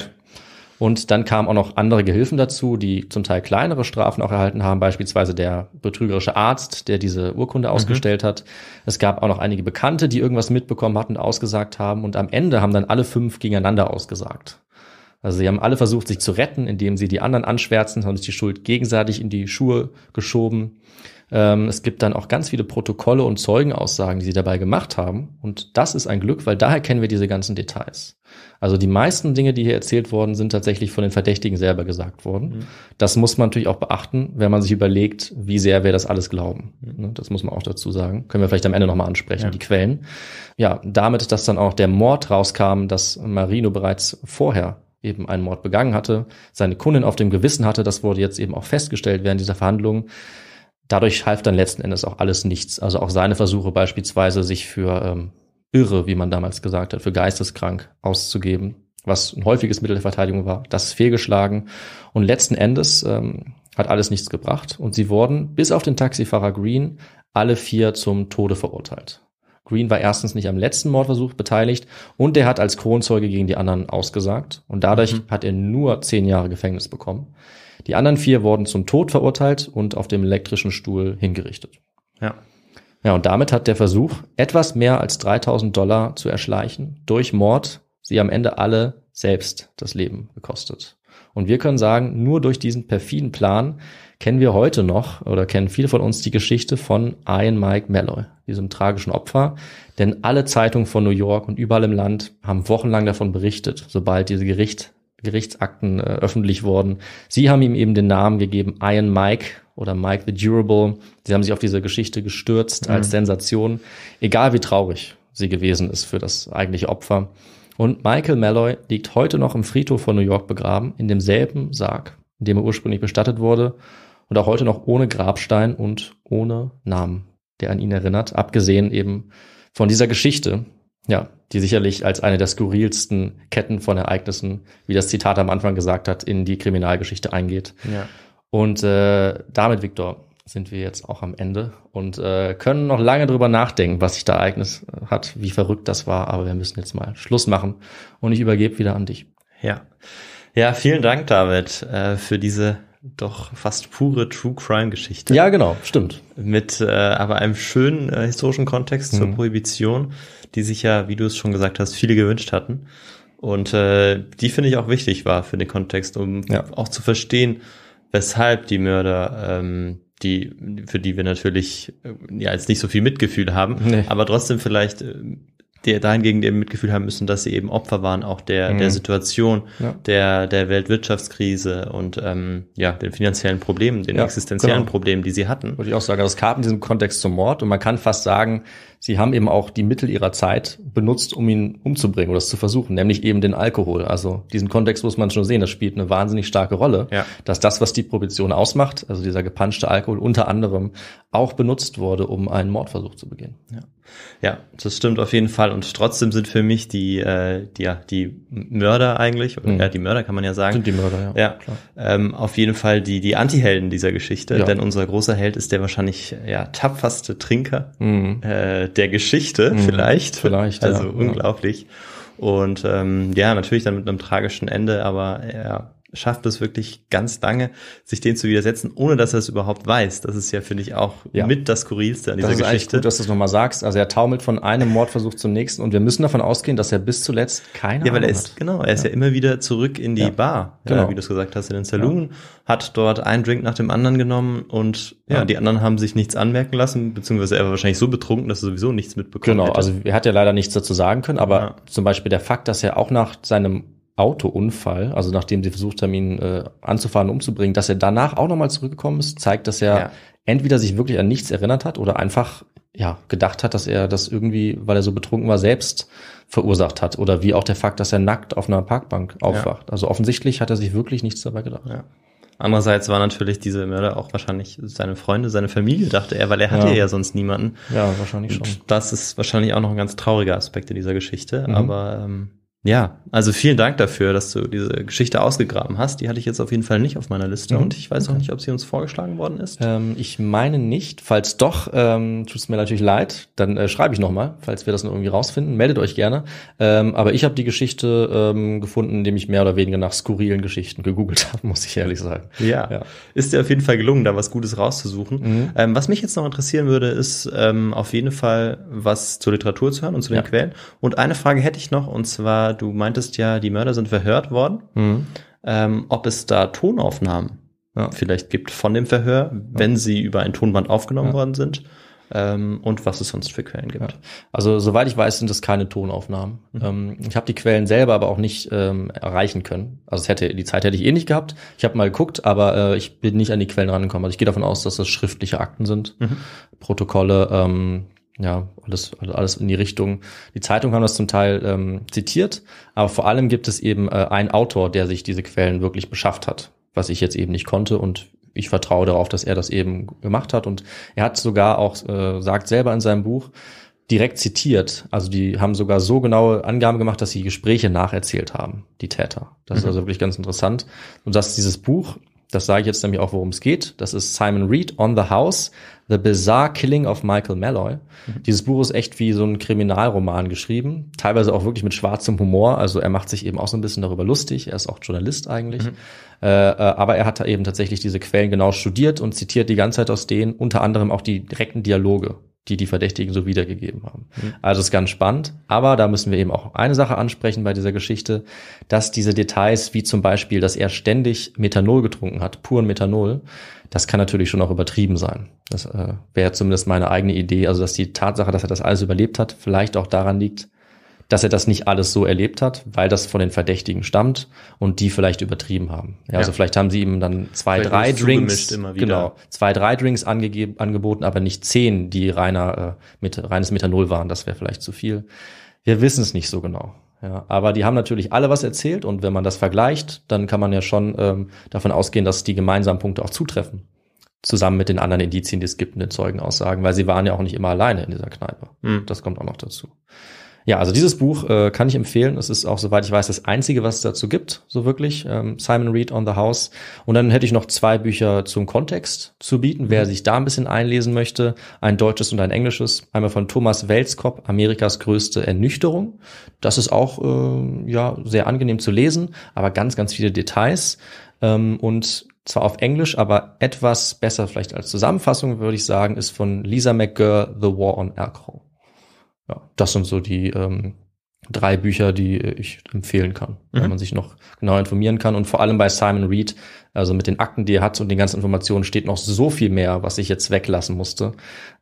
Und dann kamen auch noch andere Gehilfen dazu, die zum Teil kleinere Strafen auch erhalten haben, beispielsweise der betrügerische Arzt, der diese Urkunde mhm. ausgestellt mhm. hat. Es gab auch noch einige Bekannte, die irgendwas mitbekommen hatten, ausgesagt haben. Und am Ende haben dann alle fünf gegeneinander ausgesagt. Also sie haben alle versucht, sich zu retten, indem sie die anderen anschwärzen, haben sich die Schuld gegenseitig in die Schuhe geschoben. Ähm, es gibt dann auch ganz viele Protokolle und Zeugenaussagen, die sie dabei gemacht haben. Und das ist ein Glück, weil daher kennen wir diese ganzen Details. Also die meisten Dinge, die hier erzählt worden, sind tatsächlich von den Verdächtigen selber gesagt worden. Mhm. Das muss man natürlich auch beachten, wenn man sich überlegt, wie sehr wir das alles glauben. Mhm. Ne, das muss man auch dazu sagen. Können wir vielleicht am Ende nochmal ansprechen, ja. die Quellen. Ja, damit, dass dann auch der Mord rauskam, dass Marino bereits vorher eben einen Mord begangen hatte, seine Kundin auf dem Gewissen hatte, das wurde jetzt eben auch festgestellt während dieser Verhandlungen dadurch half dann letzten Endes auch alles nichts. Also auch seine Versuche beispielsweise, sich für ähm, irre, wie man damals gesagt hat, für geisteskrank auszugeben, was ein häufiges Mittel der Verteidigung war, das ist fehlgeschlagen. Und letzten Endes ähm, hat alles nichts gebracht. Und sie wurden, bis auf den Taxifahrer Green, alle vier zum Tode verurteilt. Green war erstens nicht am letzten Mordversuch beteiligt und der hat als Kronzeuge gegen die anderen ausgesagt. Und dadurch mhm. hat er nur zehn Jahre Gefängnis bekommen. Die anderen vier wurden zum Tod verurteilt und auf dem elektrischen Stuhl hingerichtet. Ja. Ja, und damit hat der Versuch, etwas mehr als 3000 Dollar zu erschleichen, durch Mord, sie am Ende alle selbst das Leben gekostet. Und wir können sagen, nur durch diesen perfiden Plan kennen wir heute noch oder kennen viele von uns die Geschichte von Ian Mike Malloy, diesem tragischen Opfer. Denn alle Zeitungen von New York und überall im Land haben wochenlang davon berichtet, sobald diese Gericht Gerichtsakten äh, öffentlich worden. Sie haben ihm eben den Namen gegeben, Iron Mike oder Mike the Durable. Sie haben sich auf diese Geschichte gestürzt mhm. als Sensation, egal wie traurig sie gewesen ist für das eigentliche Opfer. Und Michael Malloy liegt heute noch im Friedhof von New York begraben, in demselben Sarg, in dem er ursprünglich bestattet wurde und auch heute noch ohne Grabstein und ohne Namen, der an ihn erinnert, abgesehen eben von dieser Geschichte, ja, die sicherlich als eine der skurrilsten Ketten von Ereignissen, wie das Zitat am Anfang gesagt hat, in die Kriminalgeschichte eingeht. Ja. Und äh, damit, Viktor, sind wir jetzt auch am Ende und äh, können noch lange drüber nachdenken, was sich da Ereignis äh, hat, wie verrückt das war, aber wir müssen jetzt mal Schluss machen und ich übergebe wieder an dich. Ja. Ja, vielen Dank, David, äh, für diese doch fast pure True Crime Geschichte. Ja, genau, stimmt. Mit äh, aber einem schönen äh, historischen Kontext mhm. zur Prohibition, die sich ja, wie du es schon gesagt hast, viele gewünscht hatten. Und äh, die finde ich auch wichtig war für den Kontext, um ja. auch zu verstehen, weshalb die Mörder, ähm, die, für die wir natürlich äh, ja jetzt nicht so viel Mitgefühl haben, nee. aber trotzdem vielleicht äh, die dahingegen eben Mitgefühl haben müssen, dass sie eben Opfer waren, auch der, mhm. der Situation, ja. der, der Weltwirtschaftskrise und ähm, ja, den finanziellen Problemen, den ja, existenziellen genau. Problemen, die sie hatten. Würde ich auch sagen. das kam in diesem Kontext zum Mord und man kann fast sagen, sie haben eben auch die Mittel ihrer Zeit benutzt, um ihn umzubringen oder es zu versuchen, nämlich eben den Alkohol. Also diesen Kontext muss man schon sehen, das spielt eine wahnsinnig starke Rolle, ja. dass das, was die Prohibition ausmacht, also dieser gepanschte Alkohol unter anderem auch benutzt wurde, um einen Mordversuch zu begehen. Ja. Ja, das stimmt auf jeden Fall. Und trotzdem sind für mich die, äh, die, ja, die Mörder eigentlich, oder mhm. ja, die Mörder kann man ja sagen. Sind die Mörder, ja. ja klar. Ähm, auf jeden Fall die, die Anti-Helden dieser Geschichte, ja. denn unser großer Held ist der wahrscheinlich ja, tapferste Trinker mhm. äh, der Geschichte, mhm. vielleicht. Vielleicht. Also ja, unglaublich. Und ähm, ja, natürlich dann mit einem tragischen Ende, aber ja, schafft es wirklich ganz lange, sich den zu widersetzen, ohne dass er es überhaupt weiß. Das ist ja, finde ich, auch ja. mit das Skurrilste an dieser Geschichte. Das ist Geschichte. eigentlich gut, dass du es nochmal sagst. Also er taumelt von einem Mordversuch zum nächsten und wir müssen davon ausgehen, dass er bis zuletzt keine Ja, weil Ahnung er ist, hat. genau, er ist ja. ja. immer wieder zurück in die ja. Bar, genau. wie du es gesagt hast, in den Saloon, hat dort einen Drink nach dem anderen genommen und ja, die anderen haben sich nichts anmerken lassen, beziehungsweise er war wahrscheinlich so betrunken, dass er sowieso nichts mitbekommen Genau, hätte. also er hat ja leider nichts dazu sagen können, aber zum Beispiel der Fakt, dass er auch nach seinem Autounfall, also nachdem sie versucht haben, ihn äh, anzufahren und umzubringen, dass er danach auch nochmal zurückgekommen ist, zeigt, dass er ja. entweder sich wirklich an nichts erinnert hat oder einfach ja, gedacht hat, dass er das irgendwie, weil er so betrunken war, selbst verursacht hat. Oder wie auch der Fakt, dass er nackt auf einer Parkbank aufwacht. Ja. Also offensichtlich hat er sich wirklich nichts dabei gedacht. Ja. Andererseits war natürlich diese Mörder auch wahrscheinlich seine Freunde, seine Familie, dachte er, weil er hatte ja, ja sonst niemanden. Ja, wahrscheinlich schon. Und das ist wahrscheinlich auch noch ein ganz trauriger Aspekt in dieser Geschichte. Mhm. Aber ähm, ja, also vielen Dank dafür, dass du diese Geschichte ausgegraben hast. Die hatte ich jetzt auf jeden Fall nicht auf meiner Liste mhm. und ich weiß okay. auch nicht, ob sie uns vorgeschlagen worden ist. Ähm, ich meine nicht. Falls doch, ähm, tut es mir natürlich leid. Dann äh, schreibe ich nochmal, falls wir das noch irgendwie rausfinden. Meldet euch gerne. Ähm, aber ich habe die Geschichte ähm, gefunden, indem ich mehr oder weniger nach skurrilen Geschichten gegoogelt habe, muss ich ehrlich sagen. Ja, ja. ist dir auf jeden Fall gelungen, da was Gutes rauszusuchen. Mhm. Ähm, was mich jetzt noch interessieren würde, ist ähm, auf jeden Fall was zur Literatur zu hören und zu den ja. Quellen. Und eine Frage hätte ich noch und zwar du meintest ja, die Mörder sind verhört worden, mhm. ähm, ob es da Tonaufnahmen ja. vielleicht gibt von dem Verhör, wenn ja. sie über ein Tonband aufgenommen ja. worden sind. Ähm, und was es sonst für Quellen gibt. Ja. Also soweit ich weiß, sind das keine Tonaufnahmen. Mhm. Ähm, ich habe die Quellen selber aber auch nicht ähm, erreichen können. Also es hätte die Zeit hätte ich eh nicht gehabt. Ich habe mal geguckt, aber äh, ich bin nicht an die Quellen rangekommen. Also ich gehe davon aus, dass das schriftliche Akten sind, mhm. Protokolle, ähm, ja, alles, alles in die Richtung. Die Zeitungen haben das zum Teil ähm, zitiert, aber vor allem gibt es eben äh, einen Autor, der sich diese Quellen wirklich beschafft hat, was ich jetzt eben nicht konnte und ich vertraue darauf, dass er das eben gemacht hat und er hat sogar auch, äh, sagt selber in seinem Buch, direkt zitiert. Also die haben sogar so genaue Angaben gemacht, dass sie Gespräche nacherzählt haben, die Täter. Das ist mhm. also wirklich ganz interessant. Und dass dieses Buch das sage ich jetzt nämlich auch, worum es geht. Das ist Simon Reed, On the House, The Bizarre Killing of Michael Malloy. Mhm. Dieses Buch ist echt wie so ein Kriminalroman geschrieben, teilweise auch wirklich mit schwarzem Humor. Also er macht sich eben auch so ein bisschen darüber lustig. Er ist auch Journalist eigentlich. Mhm. Äh, äh aber er hat da eben tatsächlich diese Quellen genau studiert und zitiert die ganze Zeit aus denen, unter anderem auch die direkten Dialoge die die Verdächtigen so wiedergegeben haben. Mhm. Also ist ganz spannend. Aber da müssen wir eben auch eine Sache ansprechen bei dieser Geschichte, dass diese Details, wie zum Beispiel, dass er ständig Methanol getrunken hat, puren Methanol, das kann natürlich schon auch übertrieben sein. Das äh, wäre zumindest meine eigene Idee. Also dass die Tatsache, dass er das alles überlebt hat, vielleicht auch daran liegt, dass er das nicht alles so erlebt hat, weil das von den Verdächtigen stammt und die vielleicht übertrieben haben. Ja, also ja. also vielleicht haben sie ihm dann zwei, vielleicht drei Drinks, genau, zwei, drei Drinks angegeben, angeboten, aber nicht zehn, die reiner, äh, mit, reines Methanol waren. Das wäre vielleicht zu viel. Wir wissen es nicht so genau. Ja, aber die haben natürlich alle was erzählt und wenn man das vergleicht, dann kann man ja schon ähm, davon ausgehen, dass die gemeinsamen Punkte auch zutreffen. Zusammen mit den anderen Indizien, die es gibt in den Zeugenaussagen, weil sie waren ja auch nicht immer alleine in dieser Kneipe. Mhm. Das kommt auch noch dazu. Ja, also dieses Buch äh, kann ich empfehlen. Es ist auch, soweit ich weiß, das einzige, was es dazu gibt, so wirklich. Ähm, Simon Reed on the House. Und dann hätte ich noch zwei Bücher zum Kontext zu bieten, wer mhm. sich da ein bisschen einlesen möchte. Ein deutsches und ein englisches. Einmal von Thomas Welskop, Amerikas größte Ernüchterung. Das ist auch äh, ja sehr angenehm zu lesen, aber ganz, ganz viele Details. Ähm, und zwar auf Englisch, aber etwas besser vielleicht als Zusammenfassung, würde ich sagen, ist von Lisa McGurr, The War on Alcohol ja, das sind so die ähm, drei Bücher, die ich empfehlen kann, mhm. wenn man sich noch genau informieren kann. Und vor allem bei Simon Reed, also mit den Akten, die er hat und den ganzen Informationen, steht noch so viel mehr, was ich jetzt weglassen musste,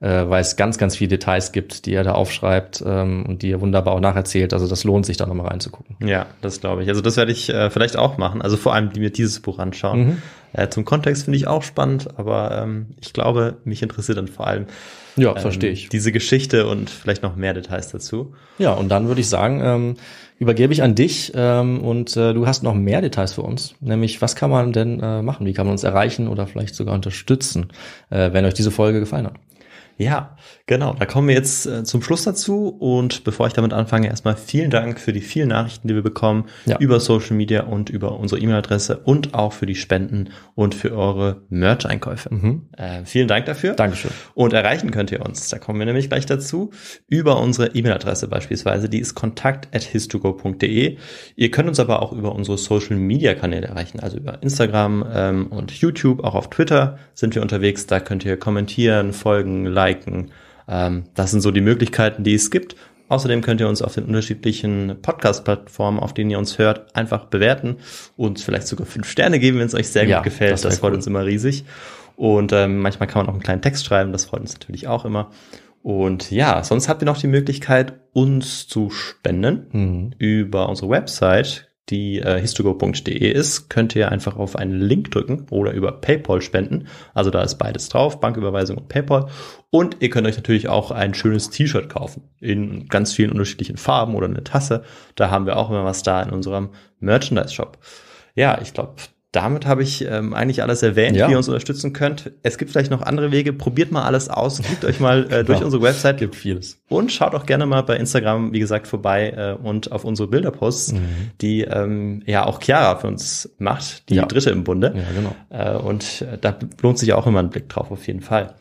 äh, weil es ganz, ganz viele Details gibt, die er da aufschreibt ähm, und die er wunderbar auch nacherzählt. Also das lohnt sich da nochmal reinzugucken. Ja, das glaube ich. Also das werde ich äh, vielleicht auch machen. Also vor allem die mir dieses Buch anschauen. Mhm. Äh, zum Kontext finde ich auch spannend, aber ähm, ich glaube, mich interessiert dann vor allem ja, ähm, verstehe ich. Diese Geschichte und vielleicht noch mehr Details dazu. Ja, und dann würde ich sagen, ähm, übergebe ich an dich ähm, und äh, du hast noch mehr Details für uns, nämlich was kann man denn äh, machen, wie kann man uns erreichen oder vielleicht sogar unterstützen, äh, wenn euch diese Folge gefallen hat. Ja, genau. Da kommen wir jetzt äh, zum Schluss dazu. Und bevor ich damit anfange, erstmal vielen Dank für die vielen Nachrichten, die wir bekommen ja. über Social Media und über unsere E-Mail-Adresse und auch für die Spenden und für eure Merch-Einkäufe. Mhm. Äh, vielen Dank dafür. Dankeschön. Und erreichen könnt ihr uns, da kommen wir nämlich gleich dazu, über unsere E-Mail-Adresse beispielsweise. Die ist kontakt.histogo.de. Ihr könnt uns aber auch über unsere Social-Media-Kanäle erreichen, also über Instagram ähm, und YouTube, auch auf Twitter sind wir unterwegs. Da könnt ihr kommentieren, folgen, liken liken. Ähm, das sind so die Möglichkeiten, die es gibt. Außerdem könnt ihr uns auf den unterschiedlichen Podcast-Plattformen, auf denen ihr uns hört, einfach bewerten und vielleicht sogar fünf Sterne geben, wenn es euch sehr ja, gut gefällt. Das, das freut cool. uns immer riesig. Und ähm, manchmal kann man auch einen kleinen Text schreiben, das freut uns natürlich auch immer. Und ja, sonst habt ihr noch die Möglichkeit, uns zu spenden mhm. über unsere Website die äh, histogo.de ist, könnt ihr einfach auf einen Link drücken oder über PayPal spenden. Also da ist beides drauf, Banküberweisung und PayPal. Und ihr könnt euch natürlich auch ein schönes T-Shirt kaufen in ganz vielen unterschiedlichen Farben oder eine Tasse. Da haben wir auch immer was da in unserem Merchandise-Shop. Ja, ich glaube, damit habe ich ähm, eigentlich alles erwähnt, ja. wie ihr uns unterstützen könnt. Es gibt vielleicht noch andere Wege. Probiert mal alles aus. Gebt euch mal äh, genau. durch unsere Website. Gibt vieles. Und schaut auch gerne mal bei Instagram, wie gesagt, vorbei äh, und auf unsere Bilderposts, mhm. die ähm, ja auch Chiara für uns macht, die ja. dritte im Bunde. Ja, genau. Äh, und äh, da lohnt sich auch immer ein Blick drauf, auf jeden Fall.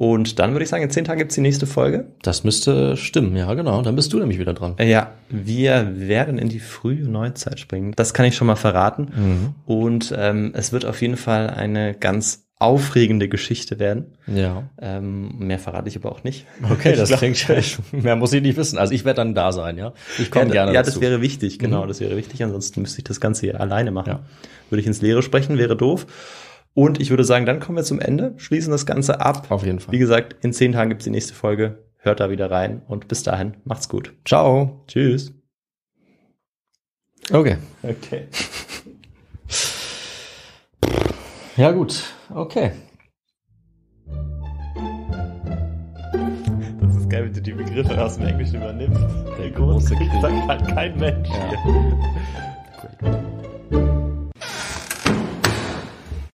Und dann würde ich sagen, in zehn Tagen gibt's die nächste Folge. Das müsste stimmen, ja, genau. Dann bist du nämlich wieder dran. Äh, ja, wir werden in die frühe Neuzeit springen. Das kann ich schon mal verraten. Mhm. Und ähm, es wird auf jeden Fall eine ganz aufregende Geschichte werden. Ja. Ähm, mehr verrate ich aber auch nicht. Okay, das klingt schon. Mehr muss ich nicht wissen. Also ich werde dann da sein, ja. Ich komme ja, gerne. Ja, dazu. das wäre wichtig, genau, mhm. das wäre wichtig. Ansonsten müsste ich das Ganze hier alleine machen. Ja. Würde ich ins Leere sprechen, wäre doof. Und ich würde sagen, dann kommen wir zum Ende, schließen das Ganze ab. Auf jeden Fall. Wie gesagt, in zehn Tagen gibt es die nächste Folge. Hört da wieder rein und bis dahin macht's gut. Ciao. Tschüss. Okay. Okay. Ja gut, okay. Das ist geil, wenn du die Begriffe aus dem Englischen übernimmst. Der große Kick, sagt halt kein Mensch ja. hier.